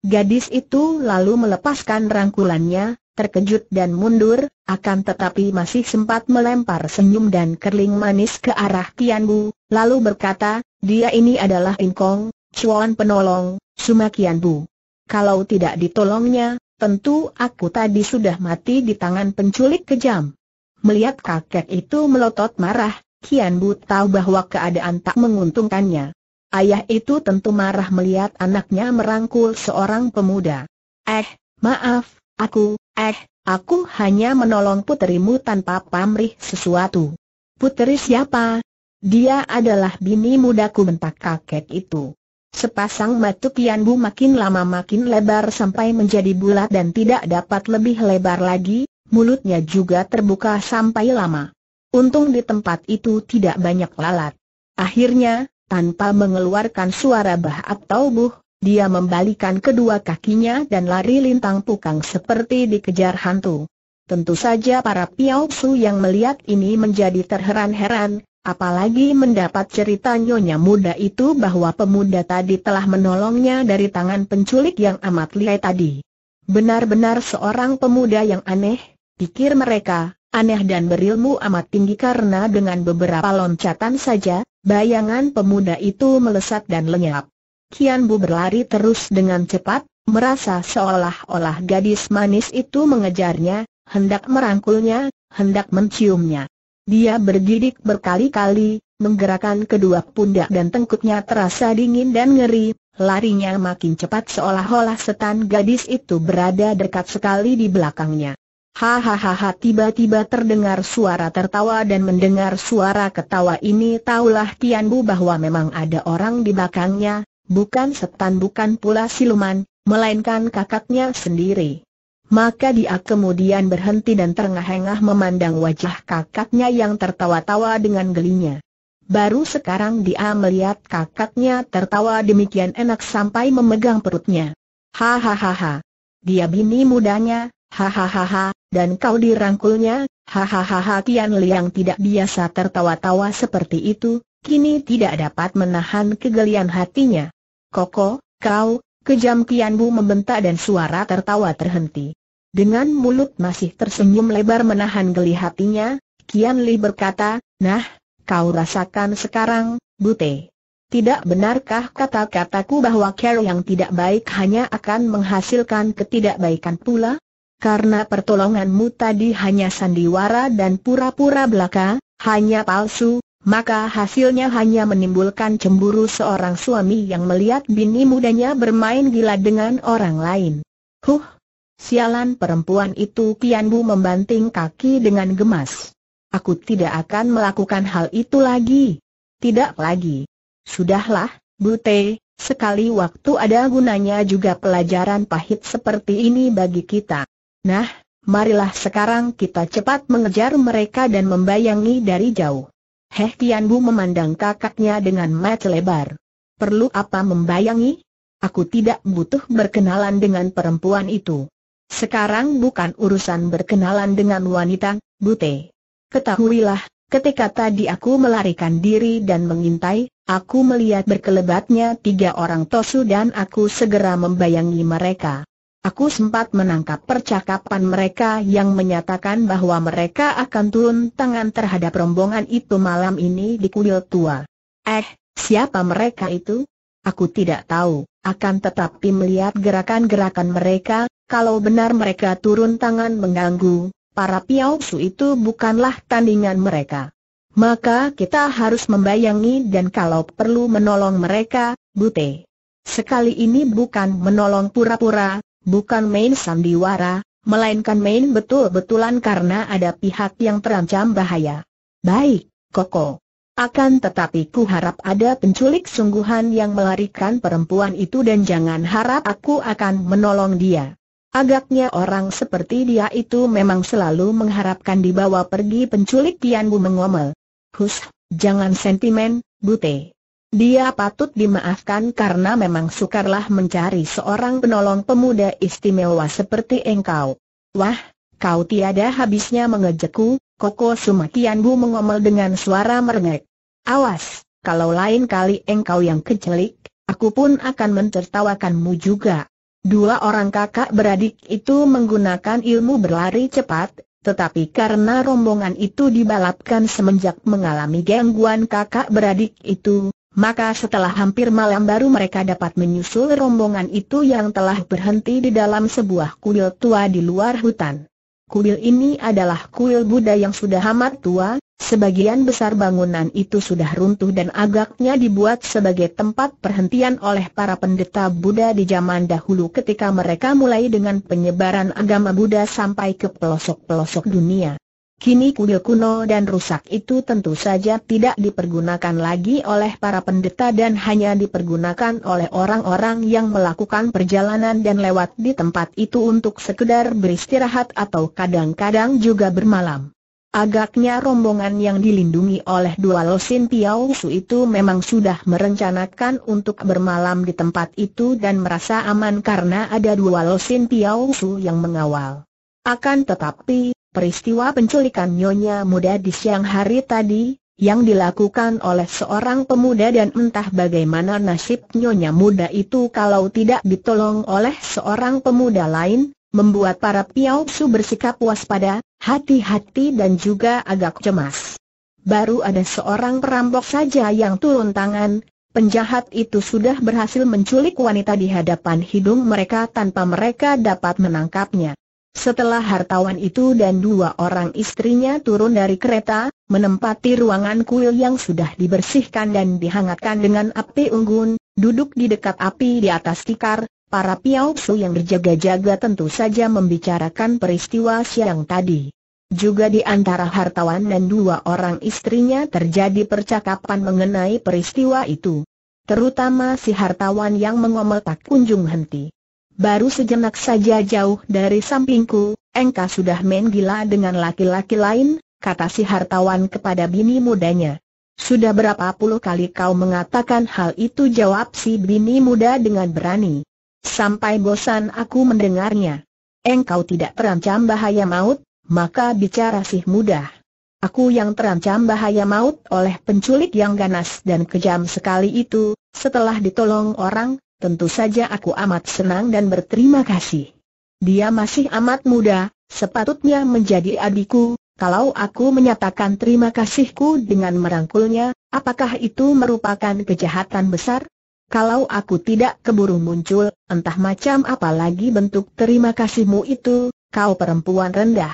Gadis itu lalu melepaskan rangkulannya, terkejut dan mundur, akan tetapi masih sempat melempar senyum dan kerling manis ke arah Bu, lalu berkata, dia ini adalah Ingkong, Cuan penolong, Sumakian Bu. Kalau tidak ditolongnya, tentu aku tadi sudah mati di tangan penculik kejam. Melihat kakek itu melotot marah, Kian Bu tahu bahwa keadaan tak menguntungkannya. Ayah itu tentu marah melihat anaknya merangkul seorang pemuda. Eh, maaf, aku, eh, aku hanya menolong puterimu tanpa pamrih sesuatu. Puteri siapa? Dia adalah bini mudaku bentak kakek itu. Sepasang batu bu makin lama makin lebar sampai menjadi bulat dan tidak dapat lebih lebar lagi, mulutnya juga terbuka sampai lama. Untung di tempat itu tidak banyak lalat. Akhirnya, tanpa mengeluarkan suara bah atau buh, dia membalikan kedua kakinya dan lari lintang pukang seperti dikejar hantu. Tentu saja para piau su yang melihat ini menjadi terheran-heran, Apalagi mendapat cerita nyonya muda itu bahwa pemuda tadi telah menolongnya dari tangan penculik yang amat lihai tadi. Benar-benar seorang pemuda yang aneh, pikir mereka, aneh dan berilmu amat tinggi karena dengan beberapa loncatan saja, bayangan pemuda itu melesat dan lenyap. Kian Bu berlari terus dengan cepat, merasa seolah-olah gadis manis itu mengejarnya, hendak merangkulnya, hendak menciumnya. Dia bergidik berkali-kali, menggerakkan kedua pundak dan tengkuknya terasa dingin dan ngeri, larinya makin cepat seolah-olah setan gadis itu berada dekat sekali di belakangnya. Hahaha tiba-tiba terdengar suara tertawa dan mendengar suara ketawa ini taulah Tian Bu bahwa memang ada orang di belakangnya, bukan setan bukan pula siluman, melainkan kakaknya sendiri. Maka dia kemudian berhenti dan terengah-engah memandang wajah kakaknya yang tertawa-tawa dengan gelinya. Baru sekarang dia melihat kakaknya tertawa demikian enak sampai memegang perutnya. Hahaha. Dia bini mudanya, hahaha, dan kau dirangkulnya, hahaha. Tian Liang tidak biasa tertawa-tawa seperti itu, kini tidak dapat menahan kegelian hatinya. Koko, kau, kejam Tian Bu membentak dan suara tertawa terhenti. Dengan mulut masih tersenyum lebar menahan geli hatinya, Kian Li berkata, Nah, kau rasakan sekarang, Bute. Tidak benarkah kata-kataku bahwa care yang tidak baik hanya akan menghasilkan ketidakbaikan pula? Karena pertolonganmu tadi hanya sandiwara dan pura-pura belaka, hanya palsu, maka hasilnya hanya menimbulkan cemburu seorang suami yang melihat bini mudanya bermain gila dengan orang lain. Huh, Sialan perempuan itu Kian Bu membanting kaki dengan gemas. Aku tidak akan melakukan hal itu lagi. Tidak lagi. Sudahlah, Bute, sekali waktu ada gunanya juga pelajaran pahit seperti ini bagi kita. Nah, marilah sekarang kita cepat mengejar mereka dan membayangi dari jauh. Heh Tian Bu memandang kakaknya dengan mata lebar. Perlu apa membayangi? Aku tidak butuh berkenalan dengan perempuan itu. Sekarang bukan urusan berkenalan dengan wanita, Bute. Ketahuilah, ketika tadi aku melarikan diri dan mengintai, aku melihat berkelebatnya tiga orang tosu dan aku segera membayangi mereka. Aku sempat menangkap percakapan mereka yang menyatakan bahwa mereka akan turun tangan terhadap rombongan itu malam ini di kuil tua. Eh, siapa mereka itu? Aku tidak tahu, akan tetapi melihat gerakan-gerakan mereka, kalau benar mereka turun tangan mengganggu, para piauksu itu bukanlah tandingan mereka. Maka kita harus membayangi dan kalau perlu menolong mereka, bute. Sekali ini bukan menolong pura-pura, bukan main sandiwara, melainkan main betul-betulan karena ada pihak yang terancam bahaya. Baik, Koko. Akan tetapi ku harap ada penculik sungguhan yang melarikan perempuan itu dan jangan harap aku akan menolong dia. Agaknya orang seperti dia itu memang selalu mengharapkan dibawa pergi penculik Tian Bu mengomel. Hus, jangan sentimen, Bute. Dia patut dimaafkan karena memang sukarlah mencari seorang penolong pemuda istimewa seperti engkau. Wah, kau tiada habisnya mengejekku, Koko Suma Tian Bu mengomel dengan suara merengek. Awas, kalau lain kali engkau yang kecelik, aku pun akan mencertawakanmu juga. Dua orang kakak beradik itu menggunakan ilmu berlari cepat, tetapi karena rombongan itu dibalapkan semenjak mengalami gangguan kakak beradik itu, maka setelah hampir malam baru mereka dapat menyusul rombongan itu yang telah berhenti di dalam sebuah kuil tua di luar hutan. Kuil ini adalah kuil Buddha yang sudah amat tua, sebagian besar bangunan itu sudah runtuh dan agaknya dibuat sebagai tempat perhentian oleh para pendeta Buddha di zaman dahulu ketika mereka mulai dengan penyebaran agama Buddha sampai ke pelosok-pelosok dunia. Kini kuil kuno dan rusak itu tentu saja tidak dipergunakan lagi oleh para pendeta dan hanya dipergunakan oleh orang-orang yang melakukan perjalanan dan lewat di tempat itu untuk sekedar beristirahat atau kadang-kadang juga bermalam. Agaknya rombongan yang dilindungi oleh dua losin Piausu itu memang sudah merencanakan untuk bermalam di tempat itu dan merasa aman karena ada dua losin Piausu yang mengawal. Akan tetapi, Peristiwa penculikan nyonya muda di siang hari tadi, yang dilakukan oleh seorang pemuda dan entah bagaimana nasib nyonya muda itu kalau tidak ditolong oleh seorang pemuda lain, membuat para piausu bersikap waspada, hati-hati dan juga agak cemas. Baru ada seorang perampok saja yang turun tangan, penjahat itu sudah berhasil menculik wanita di hadapan hidung mereka tanpa mereka dapat menangkapnya. Setelah hartawan itu dan dua orang istrinya turun dari kereta, menempati ruangan kuil yang sudah dibersihkan dan dihangatkan dengan api unggun, duduk di dekat api di atas tikar, para piauksu yang berjaga-jaga tentu saja membicarakan peristiwa siang tadi. Juga di antara hartawan dan dua orang istrinya terjadi percakapan mengenai peristiwa itu. Terutama si hartawan yang mengomel tak kunjung henti. Baru sejenak saja jauh dari sampingku, engkau sudah main gila dengan laki-laki lain, kata si hartawan kepada bini mudanya. Sudah berapa puluh kali kau mengatakan hal itu jawab si bini muda dengan berani. Sampai bosan aku mendengarnya. Engkau tidak terancam bahaya maut, maka bicara sih mudah. Aku yang terancam bahaya maut oleh penculik yang ganas dan kejam sekali itu, setelah ditolong orang, tentu saja aku amat senang dan berterima kasih. Dia masih amat muda, sepatutnya menjadi adikku, kalau aku menyatakan terima kasihku dengan merangkulnya, apakah itu merupakan kejahatan besar? Kalau aku tidak keburu muncul, entah macam apa lagi bentuk terima kasihmu itu, kau perempuan rendah.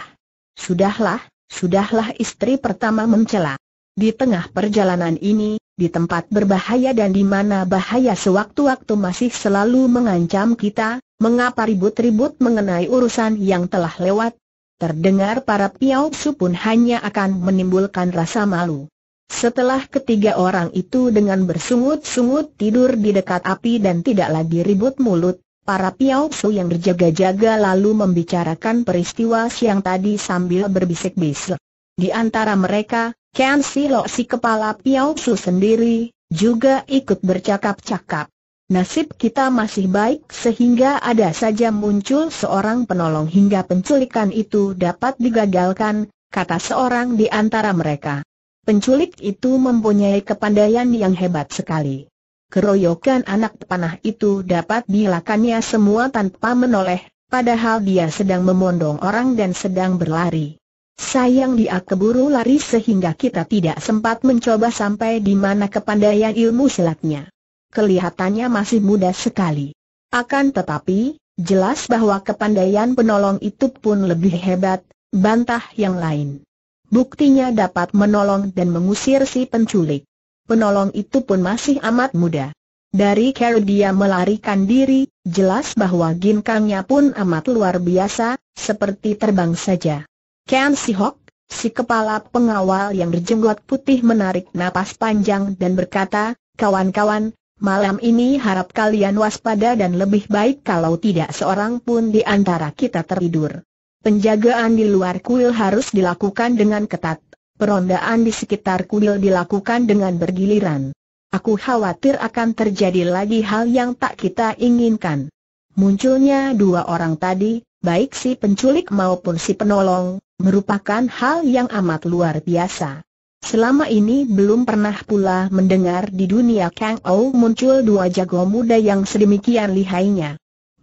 Sudahlah, sudahlah istri pertama mencela. Di tengah perjalanan ini, di tempat berbahaya dan di mana bahaya sewaktu-waktu masih selalu mengancam kita, mengapa ribut-ribut mengenai urusan yang telah lewat? Terdengar para su pun hanya akan menimbulkan rasa malu. Setelah ketiga orang itu dengan bersungut-sungut tidur di dekat api dan tidak lagi ribut mulut, para su yang berjaga-jaga lalu membicarakan peristiwa siang tadi sambil berbisik-bisik. Di antara mereka, Ken Silo si kepala Piao Su sendiri, juga ikut bercakap-cakap. Nasib kita masih baik sehingga ada saja muncul seorang penolong hingga penculikan itu dapat digagalkan, kata seorang di antara mereka. Penculik itu mempunyai kepandaian yang hebat sekali. Keroyokan anak panah itu dapat dilakannya semua tanpa menoleh, padahal dia sedang memondong orang dan sedang berlari. Sayang dia keburu lari sehingga kita tidak sempat mencoba sampai di mana kepandaian ilmu silatnya. Kelihatannya masih muda sekali. Akan tetapi, jelas bahwa kepandaian penolong itu pun lebih hebat, bantah yang lain. Buktinya dapat menolong dan mengusir si penculik. Penolong itu pun masih amat muda. Dari cara dia melarikan diri, jelas bahwa ginkangnya pun amat luar biasa, seperti terbang saja. Ken Si Hok, si kepala pengawal yang berjenggot putih menarik napas panjang dan berkata, kawan-kawan, malam ini harap kalian waspada dan lebih baik kalau tidak seorang pun di antara kita tertidur. Penjagaan di luar kuil harus dilakukan dengan ketat. Perondaan di sekitar kuil dilakukan dengan bergiliran. Aku khawatir akan terjadi lagi hal yang tak kita inginkan. Munculnya dua orang tadi, baik si penculik maupun si penolong, merupakan hal yang amat luar biasa. Selama ini belum pernah pula mendengar di dunia Kang Ou muncul dua jago muda yang sedemikian lihainya.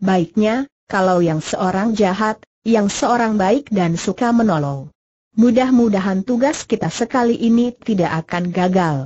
Baiknya, kalau yang seorang jahat, yang seorang baik dan suka menolong. Mudah-mudahan tugas kita sekali ini tidak akan gagal.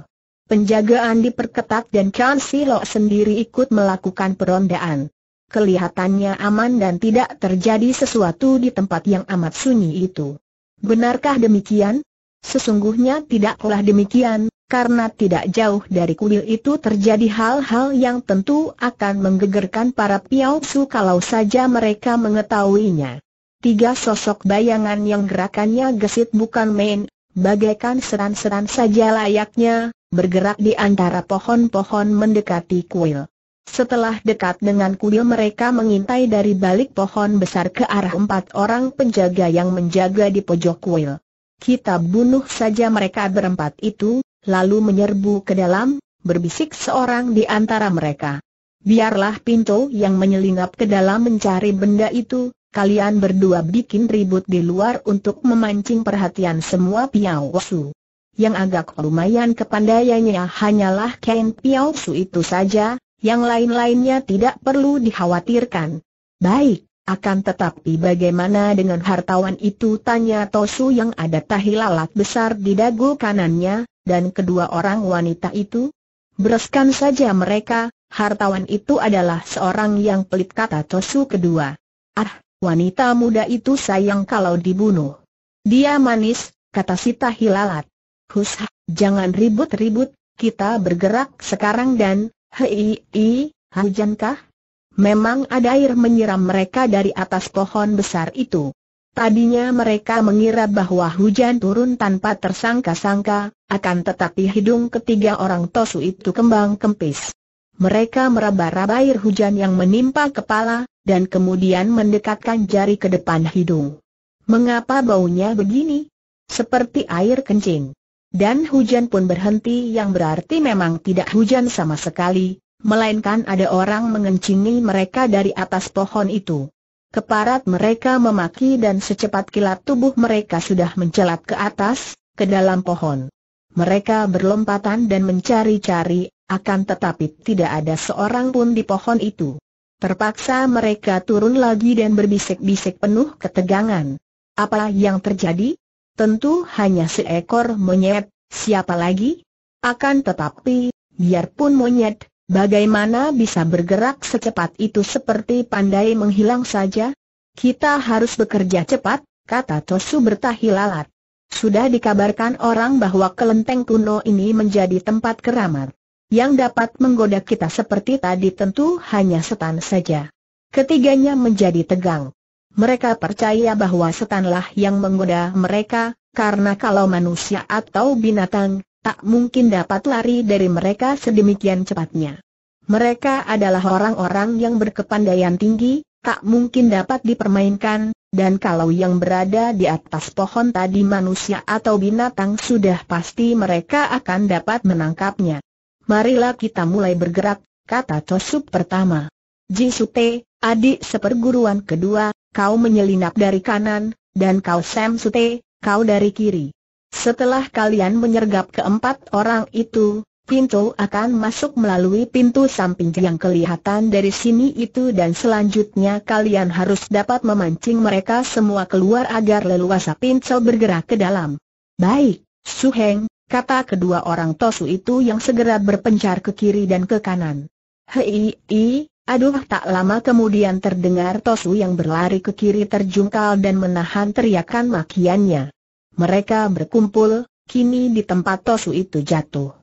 Penjagaan diperketat dan Chan Silo sendiri ikut melakukan perondaan. Kelihatannya aman dan tidak terjadi sesuatu di tempat yang amat sunyi itu. Benarkah demikian? Sesungguhnya tidaklah demikian, karena tidak jauh dari kuil itu terjadi hal-hal yang tentu akan menggegerkan para piausu kalau saja mereka mengetahuinya. Tiga sosok bayangan yang gerakannya gesit bukan main, bagaikan seran-seran saja layaknya, bergerak di antara pohon-pohon mendekati kuil. Setelah dekat dengan kuil mereka mengintai dari balik pohon besar ke arah empat orang penjaga yang menjaga di pojok kuil. Kita bunuh saja mereka berempat itu, lalu menyerbu ke dalam, berbisik seorang di antara mereka. Biarlah pintu yang menyelinap ke dalam mencari benda itu, kalian berdua bikin ribut di luar untuk memancing perhatian semua Piao Su. Yang agak lumayan kepandaiannya hanyalah Ken Piao Su itu saja, yang lain-lainnya tidak perlu dikhawatirkan. Baik, akan tetapi bagaimana dengan hartawan itu tanya Tosu yang ada tahi lalat besar di dagu kanannya, dan kedua orang wanita itu? Bereskan saja mereka, hartawan itu adalah seorang yang pelit kata Tosu kedua. Ah, wanita muda itu sayang kalau dibunuh. Dia manis, kata si tahi lalat. Hus, jangan ribut-ribut, kita bergerak sekarang dan, Hei, i, hujankah? Memang ada air menyiram mereka dari atas pohon besar itu. Tadinya mereka mengira bahwa hujan turun tanpa tersangka-sangka, akan tetapi hidung ketiga orang tosu itu kembang kempis. Mereka meraba-raba air hujan yang menimpa kepala, dan kemudian mendekatkan jari ke depan hidung. Mengapa baunya begini? Seperti air kencing dan hujan pun berhenti yang berarti memang tidak hujan sama sekali, melainkan ada orang mengencingi mereka dari atas pohon itu. Keparat mereka memaki dan secepat kilat tubuh mereka sudah mencelat ke atas, ke dalam pohon. Mereka berlompatan dan mencari-cari, akan tetapi tidak ada seorang pun di pohon itu. Terpaksa mereka turun lagi dan berbisik-bisik penuh ketegangan. Apa yang terjadi? Tentu hanya seekor monyet, siapa lagi? Akan tetapi, biarpun monyet, bagaimana bisa bergerak secepat itu seperti pandai menghilang saja? Kita harus bekerja cepat, kata Tosu bertahi lalat. Sudah dikabarkan orang bahwa kelenteng kuno ini menjadi tempat keramat. Yang dapat menggoda kita seperti tadi tentu hanya setan saja. Ketiganya menjadi tegang mereka percaya bahwa setanlah yang menggoda mereka, karena kalau manusia atau binatang, tak mungkin dapat lari dari mereka sedemikian cepatnya. Mereka adalah orang-orang yang berkepandaian tinggi, tak mungkin dapat dipermainkan, dan kalau yang berada di atas pohon tadi manusia atau binatang sudah pasti mereka akan dapat menangkapnya. Marilah kita mulai bergerak, kata Tosup pertama. Jisute, adik seperguruan kedua, kau menyelinap dari kanan, dan kau Sam Sute, kau dari kiri. Setelah kalian menyergap keempat orang itu, pintu akan masuk melalui pintu samping yang kelihatan dari sini itu dan selanjutnya kalian harus dapat memancing mereka semua keluar agar leluasa pintu bergerak ke dalam. Baik, Su Heng, kata kedua orang Tosu itu yang segera berpencar ke kiri dan ke kanan. Hei, Aduh tak lama kemudian terdengar Tosu yang berlari ke kiri terjungkal dan menahan teriakan makiannya. Mereka berkumpul, kini di tempat Tosu itu jatuh.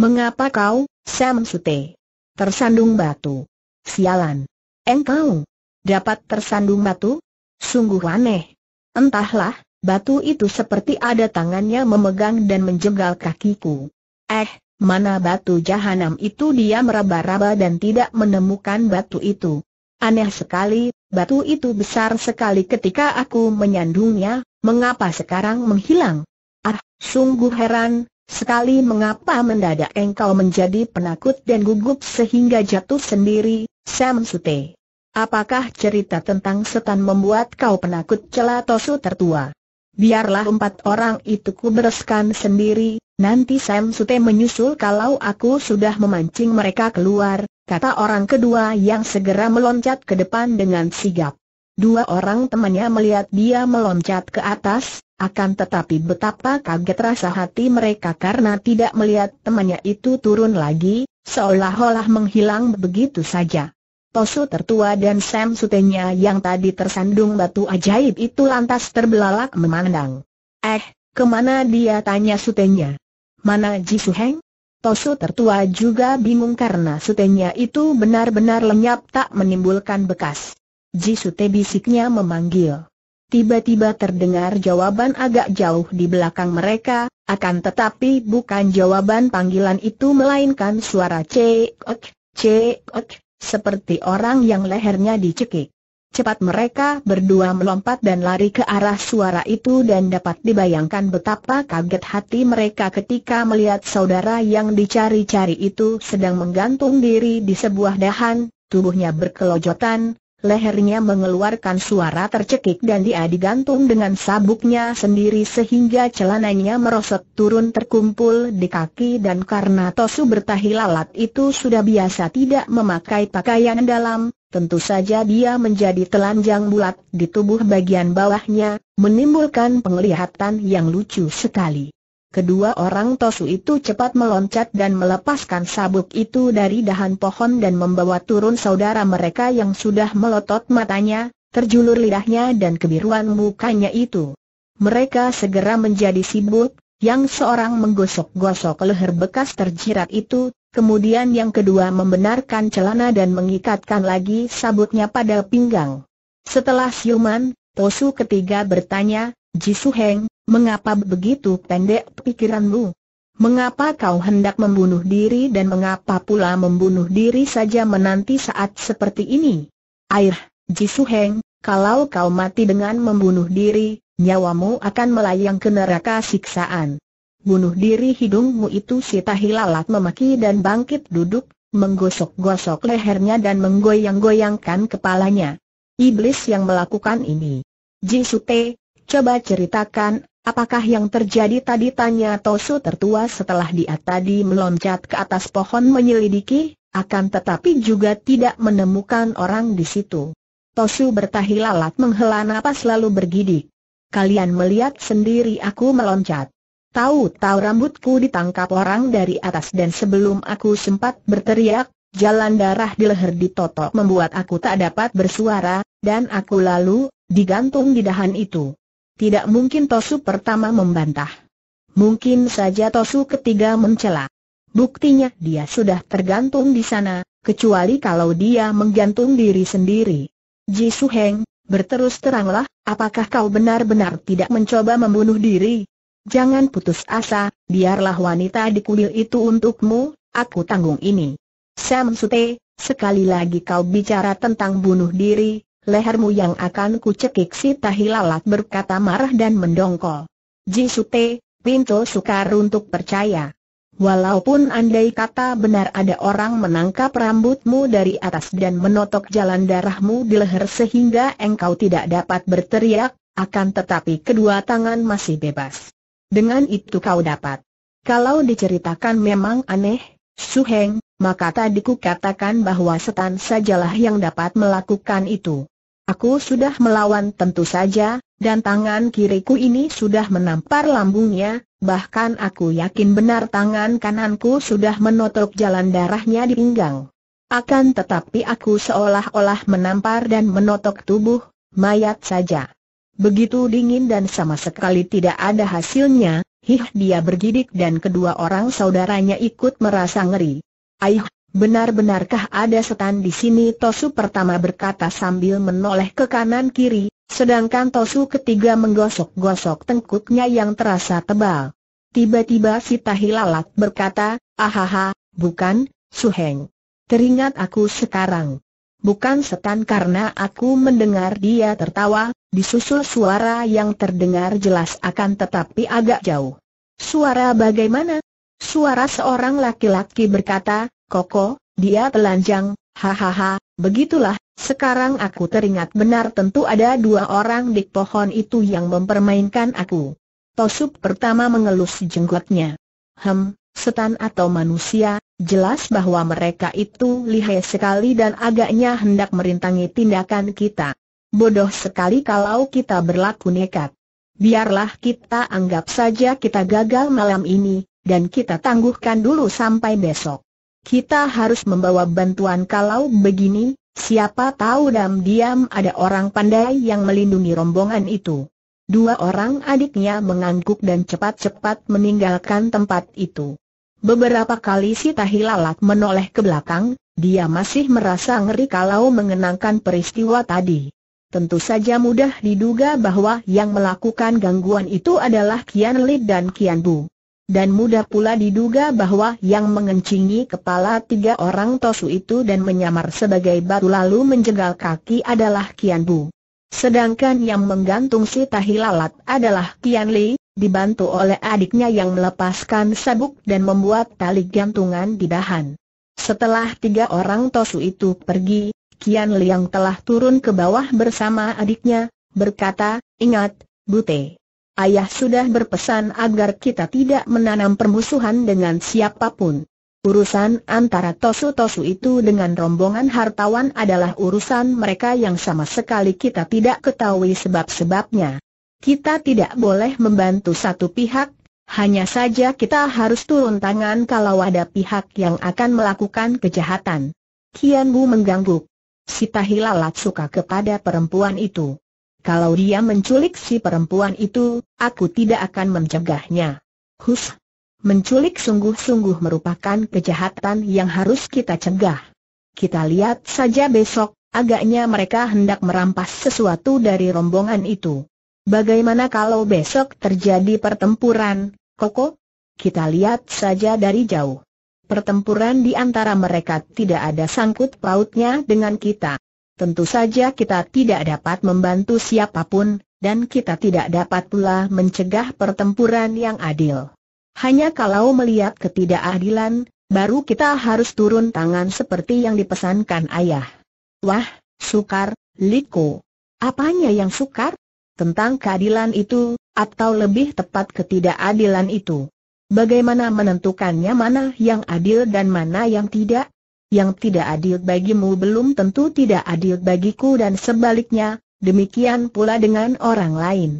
Mengapa kau, Sam Sute? Tersandung batu. Sialan. Engkau? Dapat tersandung batu? Sungguh aneh. Entahlah, batu itu seperti ada tangannya memegang dan menjegal kakiku. Eh, Mana batu jahanam itu dia meraba-raba dan tidak menemukan batu itu. Aneh sekali, batu itu besar sekali ketika aku menyandungnya, mengapa sekarang menghilang? Ah, sungguh heran, sekali mengapa mendadak engkau menjadi penakut dan gugup sehingga jatuh sendiri, Sam Sute. Apakah cerita tentang setan membuat kau penakut celatosu tertua? biarlah empat orang itu kubereskan sendiri, nanti Sam Sute menyusul kalau aku sudah memancing mereka keluar, kata orang kedua yang segera meloncat ke depan dengan sigap. Dua orang temannya melihat dia meloncat ke atas, akan tetapi betapa kaget rasa hati mereka karena tidak melihat temannya itu turun lagi, seolah-olah menghilang begitu saja. Tosu tertua dan Sam Sutenya yang tadi tersandung batu ajaib itu lantas terbelalak memandang. Eh, kemana dia tanya Sutenya? Mana Ji Heng? Tosu tertua juga bingung karena Sutenya itu benar-benar lenyap tak menimbulkan bekas. Ji bisiknya memanggil. Tiba-tiba terdengar jawaban agak jauh di belakang mereka, akan tetapi bukan jawaban panggilan itu melainkan suara cek, cek, seperti orang yang lehernya dicekik. Cepat mereka berdua melompat dan lari ke arah suara itu dan dapat dibayangkan betapa kaget hati mereka ketika melihat saudara yang dicari-cari itu sedang menggantung diri di sebuah dahan, tubuhnya berkelojotan, Lehernya mengeluarkan suara tercekik dan dia digantung dengan sabuknya sendiri sehingga celananya merosot turun terkumpul di kaki dan karena Tosu bertahi lalat itu sudah biasa tidak memakai pakaian dalam, tentu saja dia menjadi telanjang bulat di tubuh bagian bawahnya, menimbulkan penglihatan yang lucu sekali. Kedua orang Tosu itu cepat meloncat dan melepaskan sabuk itu dari dahan pohon dan membawa turun saudara mereka yang sudah melotot matanya, terjulur lidahnya dan kebiruan mukanya itu. Mereka segera menjadi sibuk, yang seorang menggosok-gosok leher bekas terjirat itu, kemudian yang kedua membenarkan celana dan mengikatkan lagi sabuknya pada pinggang. Setelah siuman, Tosu ketiga bertanya, Jisuheng, Mengapa begitu pendek pikiranmu? Mengapa kau hendak membunuh diri dan mengapa pula membunuh diri saja menanti saat seperti ini? Air, Jisu Heng, kalau kau mati dengan membunuh diri, nyawamu akan melayang ke neraka siksaan. Bunuh diri hidungmu itu si Tahilalat memaki dan bangkit duduk, menggosok-gosok lehernya dan menggoyang-goyangkan kepalanya. Iblis yang melakukan ini. Jisute, coba ceritakan Apakah yang terjadi tadi tanya Tosu tertua setelah dia tadi meloncat ke atas pohon menyelidiki, akan tetapi juga tidak menemukan orang di situ. Tosu bertahi lalat menghela napas lalu bergidik. Kalian melihat sendiri aku meloncat. Tahu-tahu rambutku ditangkap orang dari atas dan sebelum aku sempat berteriak, jalan darah di leher ditotok membuat aku tak dapat bersuara, dan aku lalu, digantung di dahan itu. Tidak mungkin Tosu pertama membantah. Mungkin saja Tosu ketiga mencela. Buktinya dia sudah tergantung di sana, kecuali kalau dia menggantung diri sendiri. Ji Heng, berterus teranglah, apakah kau benar-benar tidak mencoba membunuh diri? Jangan putus asa, biarlah wanita di kuil itu untukmu, aku tanggung ini. Sam Sute, sekali lagi kau bicara tentang bunuh diri, lehermu yang akan kucekiksi si tahilalat berkata marah dan mendongkol. Ji Jisute, pintu sukar untuk percaya. Walaupun andai kata benar ada orang menangkap rambutmu dari atas dan menotok jalan darahmu di leher sehingga engkau tidak dapat berteriak, akan tetapi kedua tangan masih bebas. Dengan itu kau dapat. Kalau diceritakan memang aneh, Suheng, maka tadi ku katakan bahwa setan sajalah yang dapat melakukan itu. Aku sudah melawan tentu saja, dan tangan kiriku ini sudah menampar lambungnya, bahkan aku yakin benar tangan kananku sudah menotok jalan darahnya di pinggang. Akan tetapi aku seolah-olah menampar dan menotok tubuh, mayat saja. Begitu dingin dan sama sekali tidak ada hasilnya, hih dia bergidik dan kedua orang saudaranya ikut merasa ngeri. Aih, Benar-benarkah ada setan di sini? Tosu pertama berkata sambil menoleh ke kanan kiri, sedangkan Tosu ketiga menggosok-gosok tengkuknya yang terasa tebal. Tiba-tiba si Tahilalat berkata, ahaha, bukan, Suheng. Teringat aku sekarang. Bukan setan karena aku mendengar dia tertawa, disusul suara yang terdengar jelas akan tetapi agak jauh. Suara bagaimana? Suara seorang laki-laki berkata, Koko, dia telanjang, hahaha, begitulah, sekarang aku teringat benar tentu ada dua orang di pohon itu yang mempermainkan aku. Tosup pertama mengelus jenggotnya. Hem, setan atau manusia, jelas bahwa mereka itu lihai sekali dan agaknya hendak merintangi tindakan kita. Bodoh sekali kalau kita berlaku nekat. Biarlah kita anggap saja kita gagal malam ini, dan kita tangguhkan dulu sampai besok. Kita harus membawa bantuan kalau begini, siapa tahu diam-diam ada orang pandai yang melindungi rombongan itu. Dua orang adiknya mengangguk dan cepat-cepat meninggalkan tempat itu. Beberapa kali si Tahilalat menoleh ke belakang, dia masih merasa ngeri kalau mengenangkan peristiwa tadi. Tentu saja mudah diduga bahwa yang melakukan gangguan itu adalah Kian Lid dan Kian Bu. Dan mudah pula diduga bahwa yang mengencingi kepala tiga orang tosu itu dan menyamar sebagai batu lalu menjegal kaki adalah Kian Bu. Sedangkan yang menggantung si Tahilalat adalah Kian Li, dibantu oleh adiknya yang melepaskan sabuk dan membuat tali gantungan di dahan. Setelah tiga orang tosu itu pergi, Kian Li yang telah turun ke bawah bersama adiknya, berkata, ingat, Bute. Ayah sudah berpesan agar kita tidak menanam permusuhan dengan siapapun. Urusan antara Tosu-Tosu itu dengan rombongan hartawan adalah urusan mereka yang sama sekali kita tidak ketahui sebab-sebabnya. Kita tidak boleh membantu satu pihak, hanya saja kita harus turun tangan kalau ada pihak yang akan melakukan kejahatan. Kian Bu mengganggu. Sita Hilalat suka kepada perempuan itu. Kalau dia menculik si perempuan itu, aku tidak akan mencegahnya. Hus! Menculik sungguh-sungguh merupakan kejahatan yang harus kita cegah. Kita lihat saja besok, agaknya mereka hendak merampas sesuatu dari rombongan itu. Bagaimana kalau besok terjadi pertempuran, Koko? Kita lihat saja dari jauh pertempuran di antara mereka tidak ada sangkut pautnya dengan kita. Tentu saja kita tidak dapat membantu siapapun, dan kita tidak dapat pula mencegah pertempuran yang adil. Hanya kalau melihat ketidakadilan, baru kita harus turun tangan seperti yang dipesankan ayah. Wah, sukar, Liko. Apanya yang sukar? Tentang keadilan itu, atau lebih tepat ketidakadilan itu. Bagaimana menentukannya mana yang adil dan mana yang tidak? yang tidak adil bagimu belum tentu tidak adil bagiku dan sebaliknya, demikian pula dengan orang lain.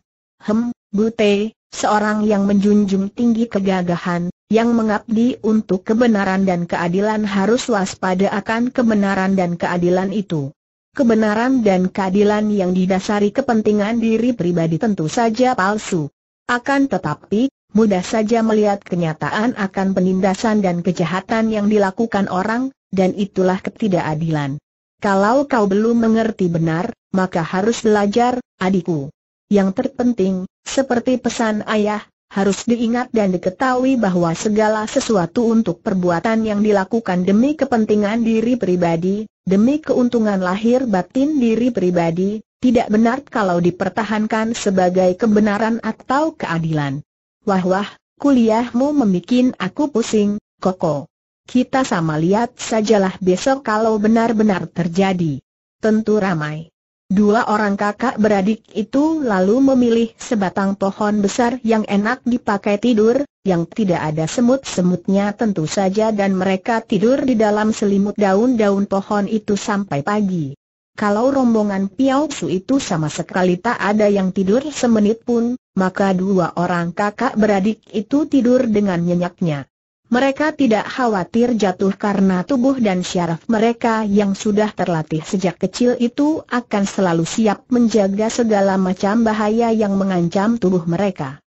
Hem, Bute, seorang yang menjunjung tinggi kegagahan, yang mengabdi untuk kebenaran dan keadilan harus waspada akan kebenaran dan keadilan itu. Kebenaran dan keadilan yang didasari kepentingan diri pribadi tentu saja palsu. Akan tetapi, mudah saja melihat kenyataan akan penindasan dan kejahatan yang dilakukan orang, dan itulah ketidakadilan. Kalau kau belum mengerti benar, maka harus belajar, adikku. Yang terpenting, seperti pesan ayah, harus diingat dan diketahui bahwa segala sesuatu untuk perbuatan yang dilakukan demi kepentingan diri pribadi, demi keuntungan lahir batin diri pribadi, tidak benar kalau dipertahankan sebagai kebenaran atau keadilan. Wah wah, kuliahmu membuat aku pusing, koko. Kita sama lihat sajalah besok kalau benar-benar terjadi. Tentu ramai. Dua orang kakak beradik itu lalu memilih sebatang pohon besar yang enak dipakai tidur, yang tidak ada semut-semutnya tentu saja dan mereka tidur di dalam selimut daun-daun pohon itu sampai pagi. Kalau rombongan Piao Su itu sama sekali tak ada yang tidur semenit pun, maka dua orang kakak beradik itu tidur dengan nyenyaknya. Mereka tidak khawatir jatuh karena tubuh dan syaraf mereka yang sudah terlatih sejak kecil itu akan selalu siap menjaga segala macam bahaya yang mengancam tubuh mereka.